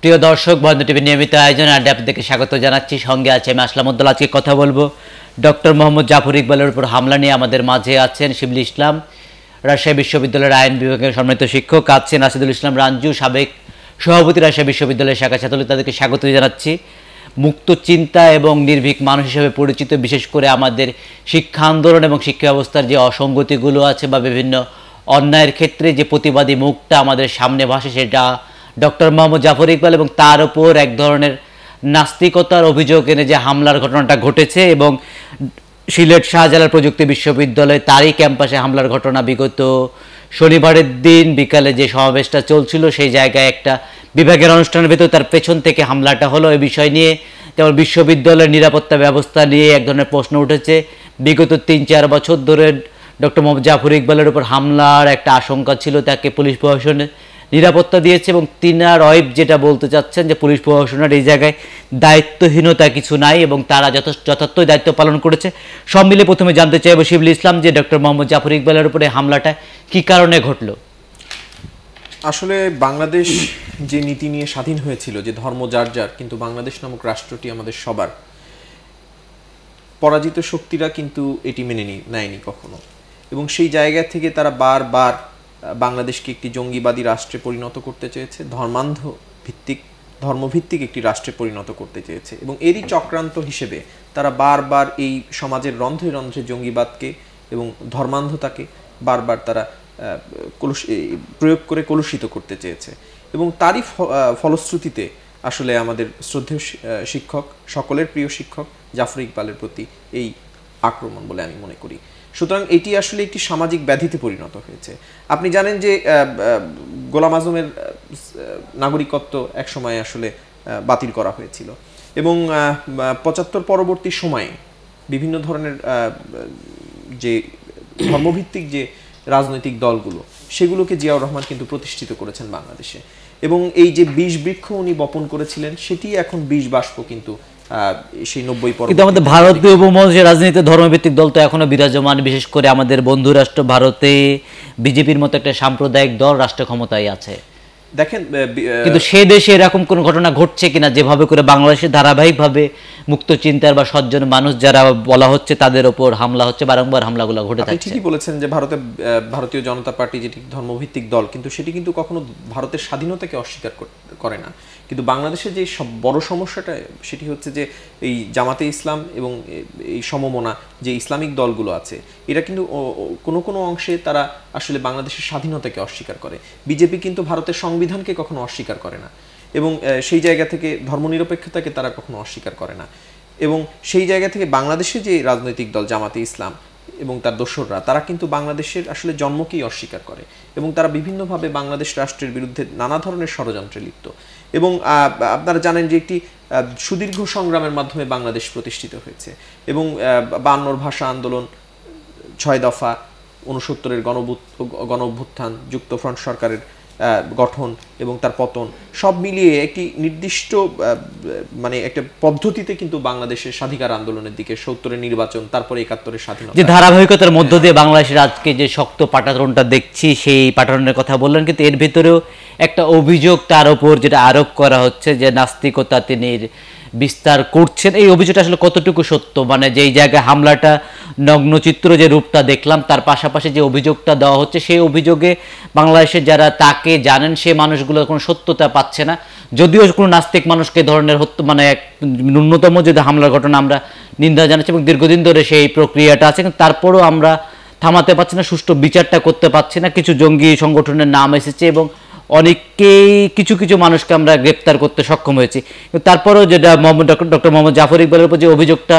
প্রিয় দর্শক বন্ধু টিভি নিয়মিত আয়োজন আড্ডা আপনাদেরকে স্বাগত জানাচ্ছি সঙ্গে আছে আমি আসলাম উদ্দোল আজকে কথা বলবো ডক্টর মোহাম্মদ জাফর ইকবালের উপর হামলা নিয়ে আমাদের মাঝে আছেন শিবল ইসলাম রাজশাহী বিশ্ববিদ্যালয়ের আইন বিভাগের সম্মানিত শিক্ষক আছেন আসিদুল ইসলাম রাঞ্জু সাবেক সভাপতি রাজশাহী বিশ্ববিদ্যালয়ের শাখা ছাত্রী তাদেরকে স্বাগত জানাচ্ছি মুক্ত চিন্তা এবং নির্ভীক মানুষ হিসেবে পরিচিত বিশেষ করে আমাদের শিক্ষা আন্দোলন এবং শিক্ষা ব্যবস্থার যে অসঙ্গতিগুলো আছে বা বিভিন্ন অন্যায়ের ক্ষেত্রে যে প্রতিবাদী মুখটা আমাদের সামনে ভাসে সেটা ডক্টর মোহাম্মদ জাফর ইকবাল এবং তার উপর এক ধরনের নাস্তিকতার অভিযোগ এনে যে হামলার ঘটনাটা ঘটেছে এবং সিলেট শাহজালাল প্রযুক্তি বিশ্ববিদ্যালয়ে তারই ক্যাম্পাসে হামলার ঘটনা বিগত শনিবারের দিন বিকালে যে সমাবেশটা চলছিল সেই জায়গায় একটা বিভাগের অনুষ্ঠানের ভেতর তার পেছন থেকে হামলাটা হলো এই বিষয় নিয়ে যেমন বিশ্ববিদ্যালয়ের নিরাপত্তা ব্যবস্থা নিয়ে এক ধরনের প্রশ্ন উঠেছে বিগত তিন চার বছর ধরে ডক্টর মোহাম্মদ জাফর ইকবালের উপর হামলার একটা আশঙ্কা ছিল তাকে পুলিশ প্রশাসনের নিরাপত্তা দিয়েছে এবং তিনা রয়েব যেটা বলতে চাচ্ছেন যে পুলিশ প্রশাসনের এই জায়গায় দায়িত্বহীনতা কিছু নাই এবং তারা যথেষ্ট যথার্থই দায়িত্ব পালন করেছে সব মিলে প্রথমে জানতে চাইব শিবুল ইসলাম যে ডক্টর মোহাম্মদ জাফর ইকবালের উপরে হামলাটা কি কারণে ঘটলো আসলে বাংলাদেশ যে নীতি নিয়ে স্বাধীন হয়েছিল যে ধর্ম যার যার কিন্তু বাংলাদেশ নামক রাষ্ট্রটি আমাদের সবার পরাজিত শক্তিরা কিন্তু এটি মেনে নেয়নি কখনো এবং সেই জায়গা থেকে তারা বারবার বাংলাদেশকে একটি জঙ্গিবাদী রাষ্ট্রে পরিণত করতে চেয়েছে ধর্মান্ধ ভিত্তিক ধর্মভিত্তিক একটি রাষ্ট্রে পরিণত করতে চেয়েছে এবং এরই চক্রান্ত হিসেবে তারা বারবার এই সমাজের রন্ধ্রে রন্ধ্রে জঙ্গিবাদকে এবং ধর্মান্ধতাকে বারবার তারা কলুষ প্রয়োগ করে কলুষিত করতে চেয়েছে এবং তারই ফলশ্রুতিতে আসলে আমাদের শ্রদ্ধেয় শিক্ষক সকলের প্রিয় শিক্ষক জাফর ইকবালের প্রতি এই আক্রমণ বলে আমি মনে করি সুতরাং এটি আসলে একটি সামাজিক ব্যাধিতে পরিণত হয়েছে আপনি জানেন যে গোলাম আজমের নাগরিকত্ব এক সময় আসলে বাতিল করা হয়েছিল এবং পঁচাত্তর পরবর্তী সময়ে বিভিন্ন ধরনের যে ধর্মভিত্তিক যে রাজনৈতিক দলগুলো সেগুলোকে জিয়াউর রহমান কিন্তু প্রতিষ্ঠিত করেছেন বাংলাদেশে এবং এই যে বিষ বৃক্ষ উনি বপন করেছিলেন সেটি এখন বিষ বাষ্প কিন্তু সেই নব্বই পর কিন্তু আমাদের ভারতীয় উপমহাদেশের রাজনীতিতে ধর্মভিত্তিক দল তো এখনো বিরাজমান বিশেষ করে আমাদের বন্ধু রাষ্ট্র ভারতে বিজেপির মতো একটা সাম্প্রদায়িক দল রাষ্ট্র ক্ষমতায় আছে দেখেন কিন্তু সে দেশে এরকম কোন ঘটনা ঘটছে কিনা যেভাবে করে বাংলাদেশে ধারাবাহিকভাবে মুক্ত চিন্তার বা সজ্জন মানুষ যারা বলা হচ্ছে তাদের ওপর হামলা হচ্ছে বারংবার হামলাগুলো ঘটে থাকে ঠিকই বলেছেন যে ভারতে ভারতীয় জনতা পার্টি যেটি ধর্মভিত্তিক দল কিন্তু সেটি কিন্তু কখনো ভারতের স্বাধীনতাকে অস্বীকার করে না কিন্তু বাংলাদেশের যে সব বড় সমস্যাটা সেটি হচ্ছে যে এই জামাতে ইসলাম এবং এই সমমনা যে ইসলামিক দলগুলো আছে এরা কিন্তু কোনো কোনো অংশে তারা আসলে বাংলাদেশের স্বাধীনতাকে অস্বীকার করে বিজেপি কিন্তু ভারতের সংবিধানকে কখনো অস্বীকার করে না এবং সেই জায়গা থেকে ধর্মনিরপেক্ষতাকে তারা কখনো অস্বীকার করে না এবং সেই জায়গা থেকে বাংলাদেশে যে রাজনৈতিক দল জামাতে ইসলাম এবং তার দোসররা তারা কিন্তু বাংলাদেশের আসলে জন্মকেই অস্বীকার করে এবং তারা বিভিন্নভাবে বাংলাদেশ রাষ্ট্রের বিরুদ্ধে নানা ধরনের ষড়যন্ত্রে লিপ্ত এবং আপনারা জানেন যে একটি সুদীর্ঘ সংগ্রামের মাধ্যমে বাংলাদেশ প্রতিষ্ঠিত হয়েছে এবং বান্নর ভাষা আন্দোলন ছয় দফা উনসত্তরের গণ গণ অভ্যুত্থান যুক্তফ্রন্ট সরকারের গঠন এবং তার পতন সব মিলিয়ে একটি নির্দিষ্ট মানে একটা পদ্ধতিতে কিন্তু বাংলাদেশের স্বাধিকার আন্দোলনের দিকে সত্তরের নির্বাচন তারপরে একাত্তরের স্বাধীনতা যে ধারাবাহিকতার মধ্য দিয়ে বাংলাদেশের আজকে যে শক্ত পাটাতনটা দেখছি সেই পাটারনের কথা বললেন কিন্তু এর ভেতরেও একটা অভিযোগ তার উপর যেটা আরোপ করা হচ্ছে যে নাস্তিকতা তিনি বিস্তার করছেন এই অভিযোগটা আসলে কতটুকু সত্য মানে যেই জায়গায় হামলাটা নগ্নচিত্র যে রূপটা দেখলাম তার পাশাপাশি যে অভিযোগটা দেওয়া হচ্ছে সেই অভিযোগে বাংলাদেশের যারা তাকে জানেন সে মানুষগুলো কোনো সত্যতা পাচ্ছে না যদিও কোনো নাস্তিক মানুষকে ধরনের হত্যা মানে ন্যূনতম যে হামলার ঘটনা আমরা নিন্দা জানাচ্ছি এবং দীর্ঘদিন ধরে সেই প্রক্রিয়াটা আছে কিন্তু তারপরও আমরা থামাতে পারছি না সুষ্ঠু বিচারটা করতে পারছি না কিছু জঙ্গি সংগঠনের নাম এসেছে এবং অনেককেই কিছু কিছু মানুষকে আমরা গ্রেপ্তার করতে সক্ষম হয়েছি তারপরেও যেটা মোহাম্মদ ডক্টর মোহাম্মদ জাফর ইকবালের উপর যে অভিযোগটা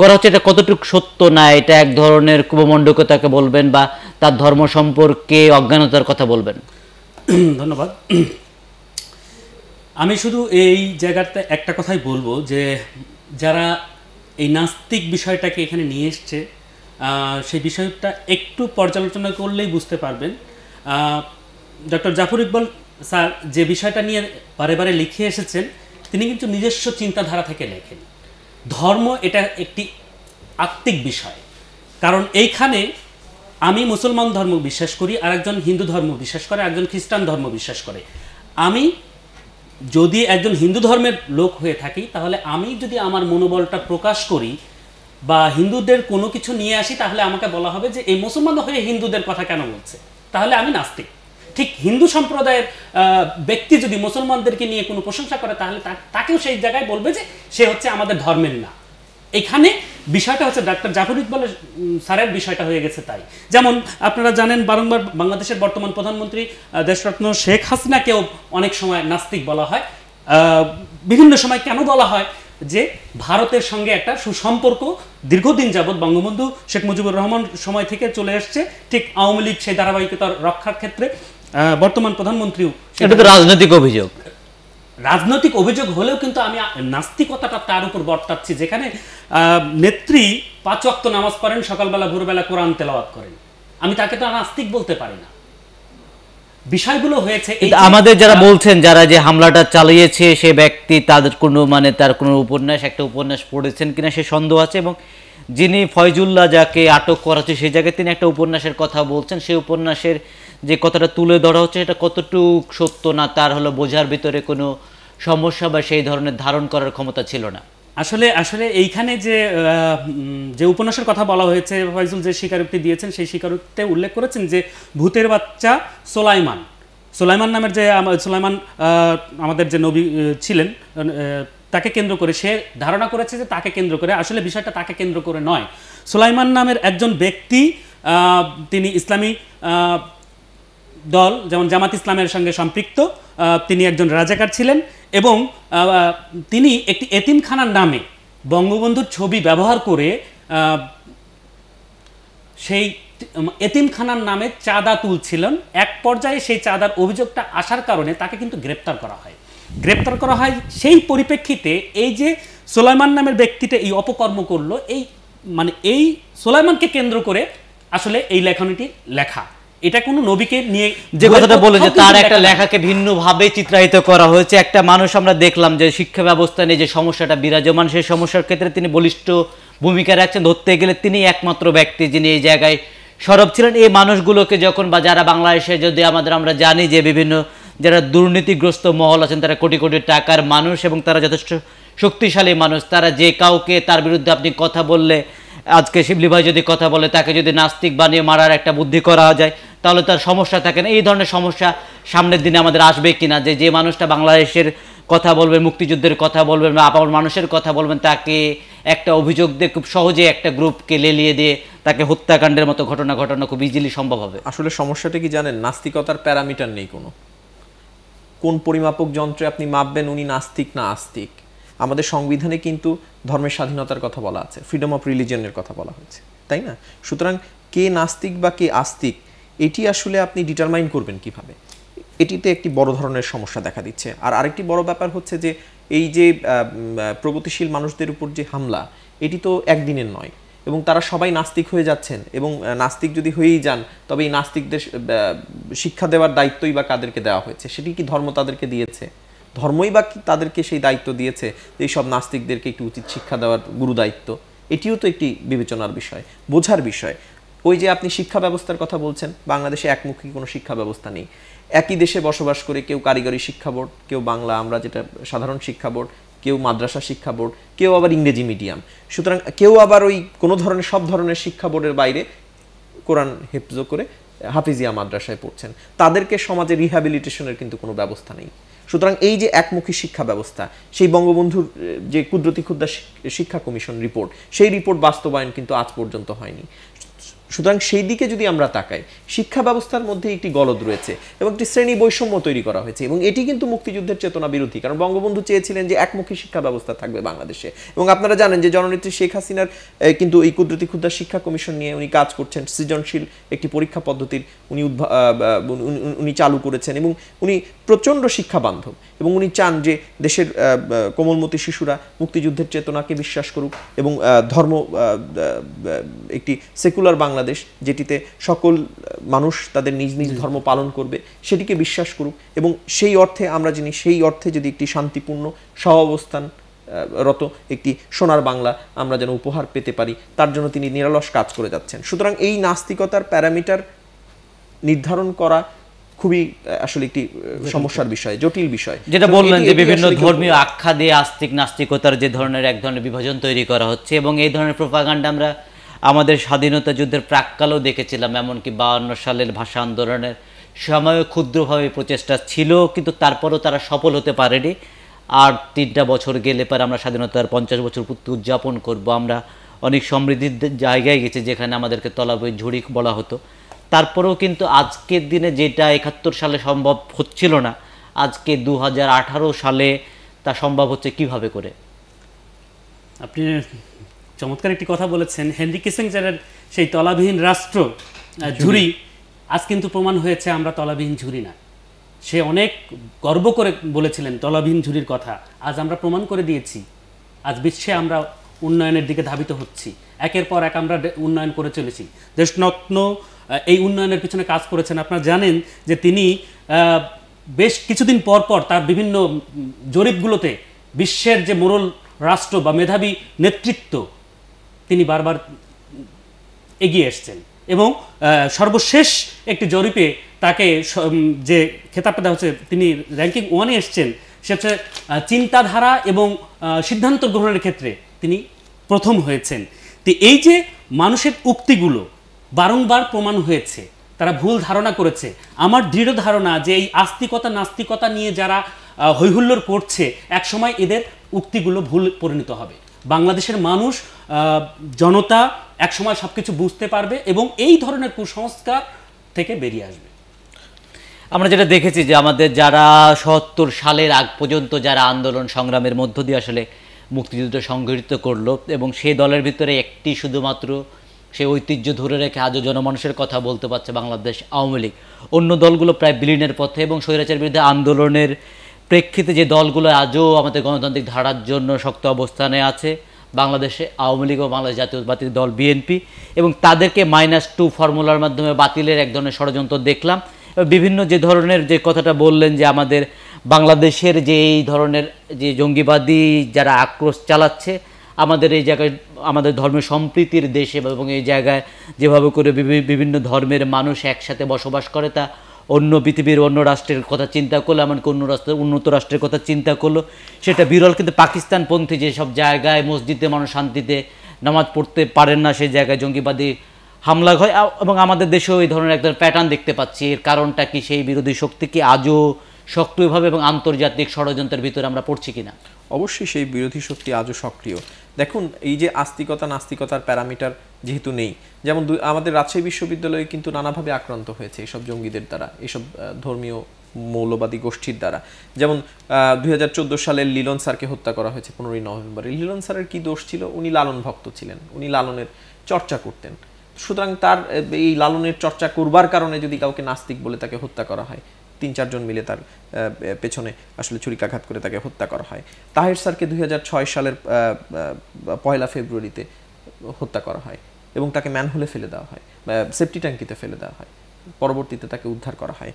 করা হচ্ছে এটা কতটুকু সত্য না এটা এক ধরনের কুবমণ্ডকতাকে বলবেন বা তার ধর্ম সম্পর্কে অজ্ঞানতার কথা বলবেন ধন্যবাদ আমি শুধু এই জায়গাতে একটা কথাই বলবো যে যারা এই নাস্তিক বিষয়টাকে এখানে নিয়ে এসছে সেই বিষয়টা একটু পর্যালোচনা করলেই বুঝতে পারবেন ডক্টর জাফর ইকবাল স্যার যে বিষয়টা নিয়ে বারে বারে লিখে এসেছেন তিনি কিন্তু নিজস্ব চিন্তাধারা থেকে লেখেন ধর্ম এটা একটি আত্মিক বিষয় কারণ এইখানে আমি মুসলমান ধর্ম বিশ্বাস করি আর একজন হিন্দু ধর্ম বিশ্বাস করে একজন খ্রিস্টান ধর্ম বিশ্বাস করে আমি যদি একজন হিন্দু ধর্মের লোক হয়ে থাকি তাহলে আমি যদি আমার মনোবলটা প্রকাশ করি বা হিন্দুদের কোনো কিছু নিয়ে আসি তাহলে আমাকে বলা হবে যে এই মুসলমান হয়ে হিন্দুদের কথা কেন বলছে তাহলে আমি নাস্তিক ঠিক হিন্দু সম্প্রদায়ের ব্যক্তি যদি মুসলমানদেরকে নিয়ে কোনো প্রশংসা করে তাহলে তাকেও সেই জায়গায় বলবে যে সে হচ্ছে আমাদের ধর্মের না এখানে বিষয়টা হচ্ছে ডাক্তার জাফর ইকবালের স্যারের বিষয়টা হয়ে গেছে তাই যেমন আপনারা জানেন বারংবার বাংলাদেশের বর্তমান প্রধানমন্ত্রী দেশরত্ন শেখ হাসিনাকেও অনেক সময় নাস্তিক বলা হয় বিভিন্ন সময় কেন বলা হয় যে ভারতের সঙ্গে একটা সুসম্পর্ক দীর্ঘদিন যাবৎ বঙ্গবন্ধু শেখ মুজিবুর রহমান সময় থেকে চলে আসছে ঠিক আওয়ামী লীগ সেই ধারাবাহিকতার রক্ষার ক্ষেত্রে বর্তমান প্রধানমন্ত্রীও এটা তো রাজনৈতিক অভিযোগ রাজনৈতিক অভিযোগ হলেও কিন্তু আমি নাস্তিকতাটা তার উপর বর্তাচ্ছি যেখানে নেত্রী পাঁচ অক্ত নামাজ পড়েন সকালবেলা ভোরবেলা কোরআন তেলাওয়াত করেন আমি তাকে তো নাস্তিক বলতে পারি না বিষয়গুলো হয়েছে আমাদের যারা বলছেন যারা যে হামলাটা চালিয়েছে সে ব্যক্তি তাদের কোনো মানে তার কোনো উপন্যাস একটা উপন্যাস পড়েছেন কিনা সে সন্দেহ আছে এবং যিনি ফয়জুল্লাহ যাকে আটক করা হচ্ছে সেই জায়গায় তিনি একটা উপন্যাসের কথা বলছেন সেই উপন্যাসের যে কথাটা তুলে ধরা হচ্ছে এটা কতটুক সত্য না তার হলো বোঝার ভিতরে কোনো সমস্যা বা সেই ধরনের ধারণ করার ক্ষমতা ছিল না আসলে আসলে এইখানে যে যে উপন্যাসের কথা বলা হয়েছে ফয়জুল যে স্বীকারোক্তি দিয়েছেন সেই স্বীকারোক্তিতে উল্লেখ করেছেন যে ভূতের বাচ্চা সোলাইমান সোলাইমান নামের যে সোলাইমান আমাদের যে নবী ছিলেন তাকে কেন্দ্র করে সে ধারণা করেছে যে তাকে কেন্দ্র করে আসলে বিষয়টা তাকে কেন্দ্র করে নয় সোলাইমান নামের একজন ব্যক্তি তিনি ইসলামী দল যেমন জামাত ইসলামের সঙ্গে সম্পৃক্ত তিনি একজন রাজাকার ছিলেন এবং তিনি একটি এতিমখানার নামে বঙ্গবন্ধুর ছবি ব্যবহার করে সেই এতিমখানার নামে চাঁদা তুলছিলেন এক পর্যায়ে সেই চাঁদার অভিযোগটা আসার কারণে তাকে কিন্তু গ্রেপ্তার করা হয় গ্রেপ্তার করা হয় সেই পরিপ্রেক্ষিতে এই যে সোলাইমান নামের ব্যক্তিটা এই অপকর্ম করলো এই মানে এই সোলাইমানকে কেন্দ্র করে আসলে এই লেখনীটি লেখা এটা কোনো নবীকে নিয়ে যে কথাটা বলে যে তার একটা লেখাকে ভিন্নভাবে চিত্রায়িত করা হয়েছে একটা মানুষ আমরা দেখলাম যে শিক্ষা ব্যবস্থা নিয়ে যে সমস্যাটা বিরাজমান সেই সমস্যার ক্ষেত্রে তিনি বলিষ্ঠ ভূমিকা রাখছেন ধরতে গেলে তিনি একমাত্র ব্যক্তি যিনি এই জায়গায় সরব ছিলেন এই মানুষগুলোকে যখন বা যারা বাংলাদেশে যদি আমাদের আমরা জানি যে বিভিন্ন যারা দুর্নীতিগ্রস্ত মহল আছেন তারা কোটি কোটি টাকার মানুষ এবং তারা যথেষ্ট শক্তিশালী মানুষ তারা যে কাউকে তার বিরুদ্ধে আপনি কথা বললে আজকে শিবলি ভাই যদি কথা বলে তাকে যদি নাস্তিক বানিয়ে মারার একটা বুদ্ধি করা যায় তাহলে তার সমস্যা থাকে না এই ধরনের সমস্যা সামনের দিনে আমাদের আসবে কিনা যে যে মানুষটা বাংলাদেশের কথা বলবেন মুক্তিযুদ্ধের কথা বলবেন বা আপন মানুষের কথা বলবেন তাকে একটা অভিযোগ দিয়ে খুব সহজে একটা গ্রুপকে লেলিয়ে দিয়ে তাকে হত্যাকাণ্ডের মতো ঘটনা ঘটানো খুব ইজিলি সম্ভব হবে আসলে সমস্যাটা কি জানেন নাস্তিকতার প্যারামিটার নেই কোনো কোন পরিমাপক যন্ত্রে আপনি মাপবেন উনি নাস্তিক না আস্তিক আমাদের সংবিধানে কিন্তু ধর্মের স্বাধীনতার কথা বলা আছে ফ্রিডম অফ রিলিজনের কথা বলা হয়েছে তাই না সুতরাং কে নাস্তিক বা কে আস্তিক এটি আসলে আপনি ডিটারমাইন করবেন কিভাবে এটিতে একটি বড় ধরনের সমস্যা দেখা দিচ্ছে আর আরেকটি বড় ব্যাপার হচ্ছে যে এই যে প্রগতিশীল মানুষদের উপর যে হামলা এটি তো একদিনের নয় এবং তারা সবাই নাস্তিক হয়ে যাচ্ছেন এবং নাস্তিক যদি হয়েই যান তবে এই নাস্তিকদের শিক্ষা দেওয়ার দায়িত্বই বা কাদেরকে দেওয়া হয়েছে সেটি কি ধর্ম তাদেরকে দিয়েছে ধর্মই বা কি তাদেরকে সেই দায়িত্ব দিয়েছে যে সব নাস্তিকদেরকে একটি উচিত শিক্ষা দেওয়ার গুরু দায়িত্ব এটিও তো একটি বিবেচনার বিষয় বোঝার বিষয় ওই যে আপনি শিক্ষা ব্যবস্থার কথা বলছেন বাংলাদেশে একমুখী কোনো শিক্ষা ব্যবস্থা নেই একই দেশে বসবাস করে কেউ কারিগরি শিক্ষা বোর্ড কেউ বাংলা আমরা যেটা সাধারণ শিক্ষা বোর্ড কেউ মাদ্রাসা শিক্ষা বোর্ড কেউ আবার ইংরেজি মিডিয়াম সুতরাং কেউ আবার ওই কোনো ধরনের সব ধরনের শিক্ষা বোর্ডের বাইরে কোরআন হেফজ করে হাফিজিয়া মাদ্রাসায় পড়ছেন তাদেরকে সমাজে রিহ্যাবিলিটেশনের কিন্তু কোনো ব্যবস্থা নেই সুতরাং এই যে একমুখী শিক্ষা ব্যবস্থা সেই বঙ্গবন্ধুর যে কুদরতি ক্ষুদ্রা শিক্ষা কমিশন রিপোর্ট সেই রিপোর্ট বাস্তবায়ন কিন্তু আজ পর্যন্ত হয়নি সুতরাং সেই দিকে যদি আমরা তাকাই শিক্ষা ব্যবস্থার মধ্যে একটি গলদ রয়েছে এবং একটি শ্রেণী বৈষম্য তৈরি করা হয়েছে এবং এটি কিন্তু মুক্তিযুদ্ধের চেতনা বিরোধী কারণ বঙ্গবন্ধু চেয়েছিলেন যে একমুখী শিক্ষা ব্যবস্থা থাকবে বাংলাদেশে এবং আপনারা জানেন যে জননেত্রী শেখ হাসিনার কিন্তু এই কুদরতি ক্ষুদ্র শিক্ষা কমিশন নিয়ে উনি কাজ করছেন সৃজনশীল একটি পরীক্ষা পদ্ধতির উনি উদ্ভা উনি চালু করেছেন এবং উনি প্রচণ্ড শিক্ষা বান্ধব এবং উনি চান যে দেশের কোমলমতি শিশুরা মুক্তিযুদ্ধের চেতনাকে বিশ্বাস করুক এবং ধর্ম একটি সেকুলার বাংলা বাংলাদেশ যেটিতে সকল মানুষ তাদের নিজ নিজ ধর্ম পালন করবে সেটিকে বিশ্বাস করুক এবং সেই অর্থে আমরা যিনি সেই অর্থে যদি একটি শান্তিপূর্ণ সহাবস্থান রত একটি সোনার বাংলা আমরা যেন উপহার পেতে পারি তার জন্য তিনি নিরলস কাজ করে যাচ্ছেন সুতরাং এই নাস্তিকতার প্যারামিটার নির্ধারণ করা খুবই আসলে একটি সমস্যার বিষয় জটিল বিষয় যেটা বললেন যে বিভিন্ন ধর্মীয় আখ্যা দিয়ে আস্তিক নাস্তিকতার যে ধরনের এক ধরনের বিভাজন তৈরি করা হচ্ছে এবং এই ধরনের প্রোপাগান্ডা আমরা আমাদের স্বাধীনতা যুদ্ধের প্রাককালও দেখেছিলাম এমনকি বাহান্ন সালের ভাষা আন্দোলনের সময়ও ক্ষুদ্রভাবে প্রচেষ্টা ছিল কিন্তু তারপরেও তারা সফল হতে পারেনি আর তিনটা বছর গেলে পরে আমরা স্বাধীনতার পঞ্চাশ বছর পূর্তি উদযাপন করব আমরা অনেক সমৃদ্ধির জায়গায় গেছি যেখানে আমাদেরকে তলাবই ঝুড়ি বলা হতো তারপরেও কিন্তু আজকের দিনে যেটা একাত্তর সালে সম্ভব হচ্ছিল না আজকে দু সালে তা সম্ভব হচ্ছে কিভাবে করে আপনি চমৎকার একটি কথা বলেছেন হেনরি কিসেঞ্জারের সেই তলাবিহীন রাষ্ট্র ঝুরি আজ কিন্তু প্রমাণ হয়েছে আমরা তলাবিহীন ঝুরি না সে অনেক গর্ব করে বলেছিলেন তলাবিহীন ঝুরির কথা আজ আমরা প্রমাণ করে দিয়েছি আজ বিশ্বে আমরা উন্নয়নের দিকে ধাবিত হচ্ছি একের পর এক আমরা উন্নয়ন করে চলেছি দেশনত্ন এই উন্নয়নের পিছনে কাজ করেছেন আপনারা জানেন যে তিনি বেশ কিছুদিন পর পর তার বিভিন্ন জরিপগুলোতে বিশ্বের যে মোরল রাষ্ট্র বা মেধাবী নেতৃত্ব তিনি বারবার এগিয়ে এসছেন এবং সর্বশেষ একটি জরিপে তাকে যে খেতাবটা দেওয়া হচ্ছে তিনি র্যাঙ্কিং ওয়ানে এসছেন সে হচ্ছে চিন্তাধারা এবং সিদ্ধান্ত গ্রহণের ক্ষেত্রে তিনি প্রথম হয়েছেন তো এই যে মানুষের উক্তিগুলো বারংবার প্রমাণ হয়েছে তারা ভুল ধারণা করেছে আমার দৃঢ় ধারণা যে এই আস্তিকতা নাস্তিকতা নিয়ে যারা হৈহুল্লোর করছে একসময় এদের উক্তিগুলো ভুল পরিণত হবে বাংলাদেশের মানুষ জনতা একসময় সব কিছু বুঝতে পারবে এবং এই ধরনের কুসংস্কার থেকে বেরিয়ে আসবে আমরা যেটা দেখেছি যে আমাদের যারা সত্তর সালের আগ পর্যন্ত যারা আন্দোলন সংগ্রামের মধ্য দিয়ে আসলে মুক্তিযুদ্ধ সংঘটিত করলো এবং সে দলের ভিতরে একটি শুধুমাত্র সে ঐতিহ্য ধরে রেখে আজও জনমানুষের কথা বলতে পারছে বাংলাদেশ আওয়ামী লীগ অন্য দলগুলো প্রায় বিলীনের পথে এবং স্বৈরাচার বিরুদ্ধে আন্দোলনের প্রেক্ষিতে যে দলগুলো আজও আমাদের গণতান্ত্রিক ধারার জন্য শক্ত অবস্থানে আছে বাংলাদেশে আওয়ামী লীগ ও বাংলাদেশ জাতীয়তাবাদী দল বিএনপি এবং তাদেরকে মাইনাস টু ফর্মুলার মাধ্যমে বাতিলের এক ধরনের ষড়যন্ত্র দেখলাম বিভিন্ন যে ধরনের যে কথাটা বললেন যে আমাদের বাংলাদেশের যে এই ধরনের যে জঙ্গিবাদী যারা আক্রোশ চালাচ্ছে আমাদের এই জায়গায় আমাদের ধর্মের সম্প্রীতির দেশে এবং এই জায়গায় যেভাবে করে বিভিন্ন ধর্মের মানুষ একসাথে বসবাস করে তা অন্য পৃথিবীর অন্য রাষ্ট্রের কথা চিন্তা করলো এমনকি অন্য রাষ্ট্রের উন্নত রাষ্ট্রের কথা চিন্তা করলো সেটা বিরল কিন্তু পাকিস্তানপন্থী যেসব জায়গায় মসজিদে মানুষ শান্তিতে নামাজ পড়তে পারেন না সেই জায়গায় জঙ্গিবাদী হামলা হয় এবং আমাদের দেশেও এই ধরনের একটা প্যাটার্ন দেখতে পাচ্ছি এর কারণটা কি সেই বিরোধী শক্তি কি আজও সক্রিয়ভাবে এবং আন্তর্জাতিক ষড়যন্ত্রের ভিতরে আমরা পড়ছি কিনা অবশ্যই সেই বিরোধী শক্তি আজও সক্রিয় দেখুন এই যে আস্তিকতা নাস্তিকতার প্যারামিটার যেহেতু নেই যেমন আমাদের রাজশাহী বিশ্ববিদ্যালয়ে কিন্তু নানাভাবে আক্রান্ত হয়েছে এইসব জঙ্গিদের দ্বারা এইসব ধর্মীয় মৌলবাদী গোষ্ঠীর দ্বারা যেমন দুই সালের লিলন স্যারকে হত্যা করা হয়েছে পনেরোই নভেম্বরে লিলন স্যারের কী দোষ ছিল উনি লালন ভক্ত ছিলেন উনি লালনের চর্চা করতেন সুতরাং তার এই লালনের চর্চা করবার কারণে যদি কাউকে নাস্তিক বলে তাকে হত্যা করা হয় তিন চারজন মিলে তার পেছনে আসলে ছুরিকাঘাত করে তাকে হত্যা করা হয় তাহের স্যারকে দুই সালের পয়লা ফেব্রুয়ারিতে হত্যা করা হয় এবং তাকে ম্যানহোলে ফেলে দেওয়া হয় সেফটি ট্যাঙ্কিতে ফেলে দেওয়া হয় পরবর্তীতে তাকে উদ্ধার করা হয়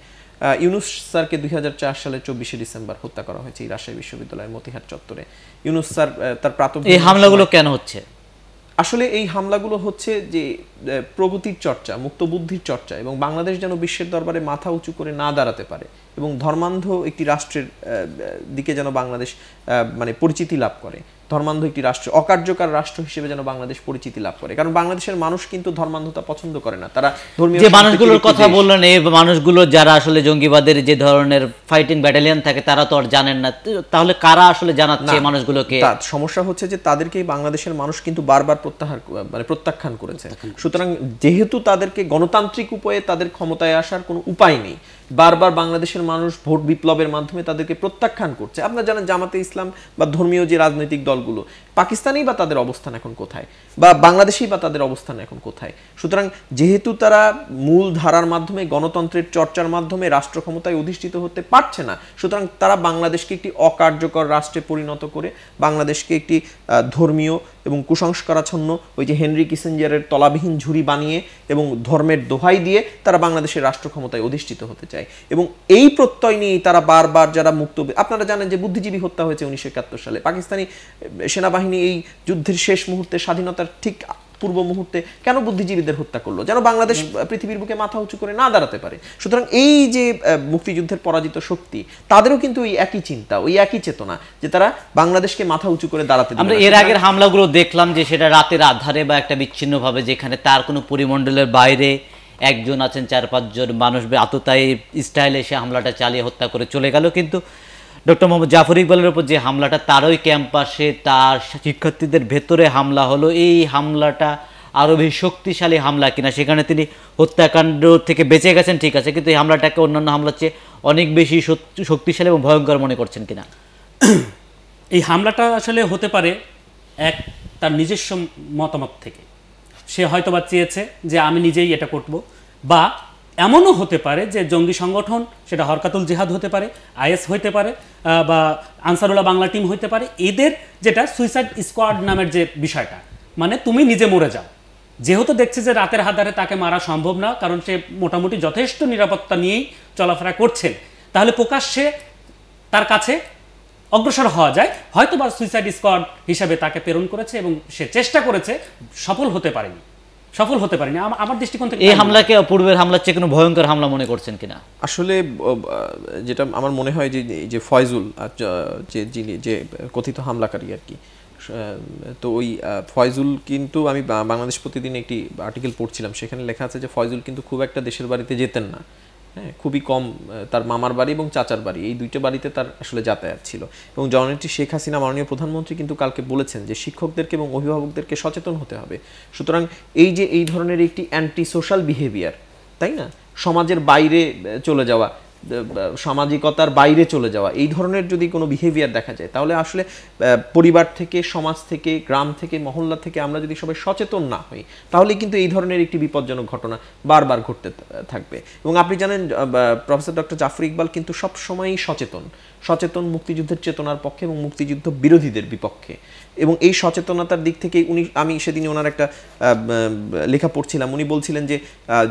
ইউনুস স্যারকে দুই হাজার সালে চব্বিশে ডিসেম্বর হত্যা করা হয়েছে এই রাজশাহী বিশ্ববিদ্যালয়ের মতিহার চত্বরে ইউনুস স্যার তার প্রাথমিক এই হামলাগুলো কেন হচ্ছে আসলে এই হামলাগুলো হচ্ছে যে প্রগতির চর্চা মুক্ত বুদ্ধির চর্চা এবং বাংলাদেশ যেন বিশ্বের দরবারে মাথা উঁচু করে না দাঁড়াতে পারে এবং ধর্মান্ধ একটি রাষ্ট্রের দিকে যেন বাংলাদেশ মানে পরিচিতি লাভ করে ধর্মান্ধ একটি রাষ্ট্র অকার্যকর রাষ্ট্র হিসেবে যেন বাংলাদেশ পরিচিতি লাভ করে কারণ বাংলাদেশের মানুষ কিন্তু ধর্মান্ধতা পছন্দ করে না তারা ধর্মীয় যে মানুষগুলোর কথা বললেন এই মানুষগুলো যারা আসলে জঙ্গিবাদের যে ধরনের ফাইটিং ব্যাটালিয়ন থাকে তারা তো আর জানেন না তাহলে কারা আসলে জানাচ্ছে এই মানুষগুলোকে সমস্যা হচ্ছে যে তাদেরকে বাংলাদেশের মানুষ কিন্তু বারবার প্রত্যাহার মানে প্রত্যাখ্যান করেছে সুতরাং যেহেতু তাদেরকে গণতান্ত্রিক উপায়ে তাদের ক্ষমতায় আসার কোনো উপায় নেই বারবার বাংলাদেশের মানুষ ভোট বিপ্লবের মাধ্যমে তাদেরকে প্রত্যাখ্যান করছে আপনারা জানেন জামাতে ইসলাম বা ধর্মীয় যে রাজনৈতিক দলগুলো পাকিস্তানেই বা তাদের অবস্থান এখন কোথায় বা বাংলাদেশেই বা তাদের অবস্থান এখন কোথায় সুতরাং যেহেতু তারা মূল ধারার মাধ্যমে গণতন্ত্রের চর্চার মাধ্যমে রাষ্ট্র ক্ষমতায় অধিষ্ঠিত হতে পারছে না সুতরাং তারা বাংলাদেশকে একটি অকার্যকর রাষ্ট্রে পরিণত করে বাংলাদেশকে একটি ধর্মীয় এবং কুসংস্কারাচ্ছন্ন ওই যে হেনরি কিসেঞ্জারের তলাবিহীন ঝুড়ি বানিয়ে এবং ধর্মের দোহাই দিয়ে তারা বাংলাদেশের রাষ্ট্র ক্ষমতায় অধিষ্ঠিত হতে চায় চায় এবং এই প্রত্যয় নিয়েই তারা বারবার যারা মুক্ত আপনারা জানেন যে বুদ্ধিজীবী হত্যা হয়েছে উনিশশো সালে পাকিস্তানি সেনাবাহিনী এই যুদ্ধের শেষ মুহূর্তে স্বাধীনতার ঠিক পূর্ব মুহূর্তে কেন বুদ্ধিজীবীদের হত্যা করলো যেন বাংলাদেশ পৃথিবীর বুকে মাথা উঁচু করে না দাঁড়াতে পারে সুতরাং এই যে মুক্তিযুদ্ধের পরাজিত শক্তি তাদেরও কিন্তু ওই একই চিন্তা ওই একই চেতনা যে তারা বাংলাদেশকে মাথা উঁচু করে দাঁড়াতে আমরা এর আগের হামলাগুলো দেখলাম যে সেটা রাতের আধারে বা একটা বিচ্ছিন্নভাবে যেখানে তার কোনো পরিমণ্ডলের বাইরে একজন আছেন চার পাঁচজন মানুষ আততায়ী স্টাইলে সে হামলাটা চালিয়ে হত্যা করে চলে গেল কিন্তু ডক্টর মোহাম্মদ জাফর ইকবালের উপর যে হামলাটা তারই ক্যাম্পাসে তার শিক্ষার্থীদের ভেতরে হামলা হলো এই হামলাটা আরও বেশি শক্তিশালী হামলা কিনা সেখানে তিনি হত্যাকাণ্ড থেকে বেঁচে গেছেন ঠিক আছে কিন্তু এই হামলাটাকে অন্যান্য হামলার চেয়ে অনেক বেশি শক্তিশালী এবং ভয়ঙ্কর মনে করছেন কিনা এই হামলাটা আসলে হতে পারে এক তার নিজস্ব মতামত থেকে সে হয়তোবা চেয়েছে যে আমি নিজেই এটা করব বা এমনও হতে পারে যে জঙ্গি সংগঠন সেটা হরকাতুল জিহাদ হতে পারে আইএস হতে পারে বা আনসারুল্লাহ বাংলা টিম হতে পারে এদের যেটা সুইসাইড স্কোয়াড নামের যে বিষয়টা মানে তুমি নিজে মরে যাও যেহেতু দেখছে যে রাতের হাদারে তাকে মারা সম্ভব না কারণ সে মোটামুটি যথেষ্ট নিরাপত্তা নিয়েই চলাফেরা করছেন তাহলে প্রকাশ্যে তার কাছে অগ্রসর হওয়া যায় হয়তো বা সুইসাইড স্কোয়াড হিসাবে তাকে প্রেরণ করেছে এবং সে চেষ্টা করেছে সফল হতে পারেনি সফল হতে পারেনি আমার দৃষ্টিকোণ থেকে এই হামলাকে পূর্বের হামলার চেয়ে কোনো ভয়ঙ্কর হামলা মনে করছেন কিনা আসলে যেটা আমার মনে হয় যে যে ফয়জুল যে যিনি যে কথিত হামলাকারী আর কি তো ওই ফয়জুল কিন্তু আমি বাংলাদেশ প্রতিদিন একটি আর্টিকেল পড়ছিলাম সেখানে লেখা আছে যে ফয়জুল কিন্তু খুব একটা দেশের বাড়িতে যেতেন না হ্যাঁ খুবই কম তার মামার বাড়ি এবং চাচার বাড়ি এই দুইটা বাড়িতে তার আসলে যাতায়াত ছিল এবং জননেত্রী শেখ হাসিনা মাননীয় প্রধানমন্ত্রী কিন্তু কালকে বলেছেন যে শিক্ষকদেরকে এবং অভিভাবকদেরকে সচেতন হতে হবে সুতরাং এই যে এই ধরনের একটি অ্যান্টি সোশ্যাল বিহেভিয়ার তাই না সমাজের বাইরে চলে যাওয়া সামাজিকতার বাইরে চলে যাওয়া এই ধরনের যদি কোনো বিহেভিয়ার দেখা যায় তাহলে আসলে পরিবার থেকে সমাজ থেকে গ্রাম থেকে মহল্লা থেকে আমরা যদি সবাই সচেতন না হই তাহলে কিন্তু এই ধরনের একটি বিপজ্জনক ঘটনা বারবার ঘটতে থাকবে এবং আপনি জানেন প্রফেসর ডক্টর জাফর ইকবাল কিন্তু সবসময়ই সচেতন সচেতন মুক্তিযুদ্ধের চেতনার পক্ষে এবং মুক্তিযুদ্ধ বিরোধীদের বিপক্ষে এবং এই সচেতনতার দিক থেকে উনি আমি সেদিন ওনার একটা লেখা পড়ছিলাম উনি বলছিলেন যে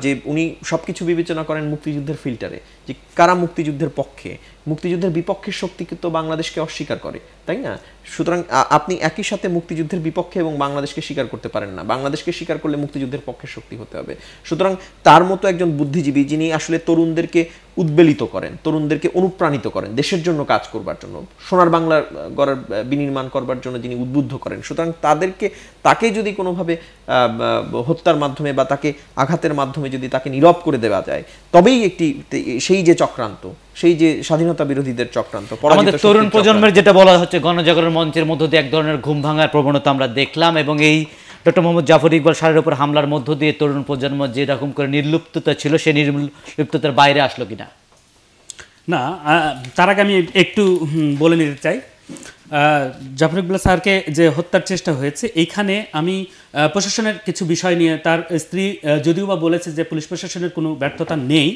যে উনি সব কিছু বিবেচনা করেন মুক্তিযুদ্ধের ফিল্টারে যে কারা মুক্তিযুদ্ধের পক্ষে মুক্তিযুদ্ধের বিপক্ষের শক্তি কিন্তু বাংলাদেশকে অস্বীকার করে তাই না সুতরাং আপনি একই সাথে মুক্তিযুদ্ধের বিপক্ষে এবং বাংলাদেশকে স্বীকার করতে পারেন না বাংলাদেশকে স্বীকার করলে মুক্তিযুদ্ধের পক্ষে শক্তি হতে হবে সুতরাং তার মতো একজন বুদ্ধিজীবী যিনি আসলে তরুণদেরকে উদ্বেলিত করেন তরুণদেরকে অনুপ্রাণিত করেন দেশের জন্য কাজ করবার জন্য সোনার বাংলার গড়ার বিনির্মাণ করবার জন্য যিনি উদ্বুদ্ধ করেন সুতরাং তাদেরকে তাকে যদি কোনোভাবে হত্যার মাধ্যমে বা তাকে আঘাতের মাধ্যমে যদি তাকে নীরব করে দেওয়া যায় তবেই একটি সেই যে চক্রান্ত সেই যে স্বাধীনতা বিরোধীদের চক্রান্ত আমাদের তরুণ প্রজন্মের যেটা বলা হচ্ছে গণজাগরণ মঞ্চের মধ্য দিয়ে এক ধরনের ঘুম ভাঙার প্রবণতা আমরা দেখলাম এবং এই ডক্টর মোহাম্মদ জাফর ইকবাল সারের উপর হামলার মধ্য দিয়ে তরুণ প্রজন্ম যেরকম করে নির্লুপ্ততা ছিল সে নির্লুপ্ততার বাইরে আসলো কিনা না তার আগে আমি একটু বলে নিতে চাই জাফর স্যারকে যে হত্যার চেষ্টা হয়েছে এইখানে আমি প্রশাসনের কিছু বিষয় নিয়ে তার স্ত্রী যদিও বা বলেছে যে পুলিশ প্রশাসনের কোনো ব্যর্থতা নেই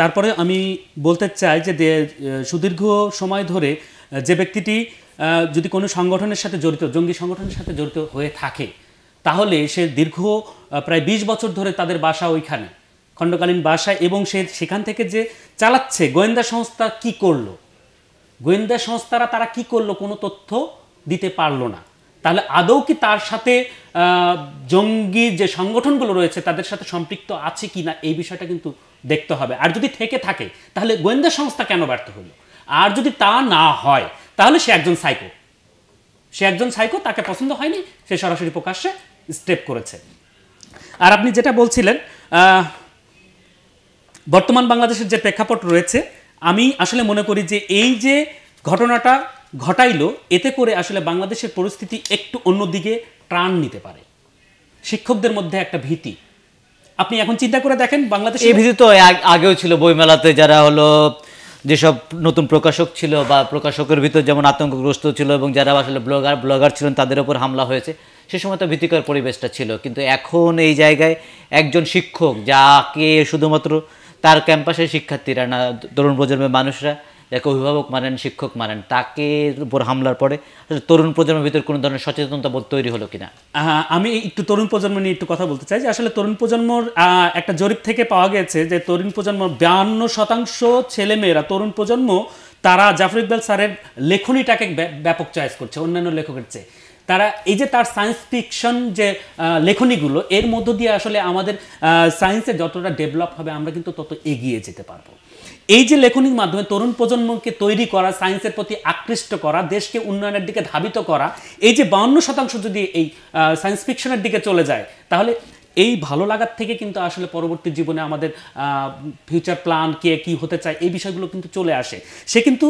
তারপরে আমি বলতে চাই যে সুদীর্ঘ সময় ধরে যে ব্যক্তিটি যদি কোনো সংগঠনের সাথে জড়িত জঙ্গি সংগঠনের সাথে জড়িত হয়ে থাকে তাহলে সে দীর্ঘ প্রায় ২০ বছর ধরে তাদের বাসা ওইখানে খণ্ডকালীন বাসা এবং সে সেখান থেকে যে চালাচ্ছে গোয়েন্দা সংস্থা কি করলো গোয়েন্দা সংস্থারা তারা কি করলো কোনো তথ্য দিতে পারলো না তাহলে আদৌ কি তার সাথে জঙ্গি যে সংগঠনগুলো রয়েছে তাদের সাথে সম্পৃক্ত আছে কি না এই বিষয়টা কিন্তু দেখতে হবে আর যদি থেকে থাকে তাহলে গোয়েন্দা সংস্থা কেন ব্যর্থ হলো আর যদি তা না হয় তাহলে সে একজন সাইকো সে একজন সাইকো তাকে পছন্দ হয়নি সে সরাসরি প্রকাশ্যে স্টেপ করেছে আর আপনি যেটা বলছিলেন বর্তমান বাংলাদেশের যে প্রেক্ষাপট রয়েছে আমি আসলে মনে করি যে এই যে ঘটনাটা ঘটাইলো এতে করে আসলে বাংলাদেশের পরিস্থিতি একটু অন্যদিকে টান নিতে পারে শিক্ষকদের মধ্যে একটা ভীতি আপনি এখন চিন্তা করে দেখেন বাংলাদেশ এই ভীতি তো আগেও ছিল বইমেলাতে যারা হলো যেসব নতুন প্রকাশক ছিল বা প্রকাশকের ভিতর যেমন আতঙ্কগ্রস্ত ছিল এবং যারা আসলে ব্লগার ব্লগার ছিলেন তাদের উপর হামলা হয়েছে সে সময় তো ভীতিকর পরিবেশটা ছিল কিন্তু এখন এই জায়গায় একজন শিক্ষক যাকে শুধুমাত্র তার ক্যাম্পাসের শিক্ষার্থীরা না তরুণ প্রজন্মের মানুষরা যাকে অভিভাবক মানেন শিক্ষক মানেন তাকে উপর হামলার পরে তরুণ প্রজন্মের ভিতরে কোনো ধরনের সচেতনতা বোধ তৈরি হলো কিনা হ্যাঁ, আমি একটু তরুণ প্রজন্ম নিয়ে একটু কথা বলতে চাই যে আসলে তরুণ প্রজন্মর একটা জরিপ থেকে পাওয়া গেছে যে তরুণ প্রজন্ম বায়ান্ন শতাংশ ছেলেমেয়েরা তরুণ প্রজন্ম তারা জাফর ইকবাল স্যারের লেখনীটাকে ব্যাপক চয়েস করছে অন্যান্য লেখকের চেয়ে তারা এই যে তার সায়েন্স ফিকশন যে লেখনীগুলো এর মধ্য দিয়ে আসলে আমাদের সায়েন্সে যতটা ডেভেলপ হবে আমরা কিন্তু তত এগিয়ে যেতে পারবো এই যে লেখনির মাধ্যমে তরুণ প্রজন্মকে তৈরি করা সায়েন্সের প্রতি আকৃষ্ট করা দেশকে উন্নয়নের দিকে ধাবিত করা এই যে বাউন্ন শতাংশ যদি এই সায়েন্স ফিকশনের দিকে চলে যায় তাহলে এই ভালো লাগার থেকে কিন্তু আসলে পরবর্তী জীবনে আমাদের ফিউচার প্ল্যান কে কি হতে চায় এই বিষয়গুলো কিন্তু চলে আসে সে কিন্তু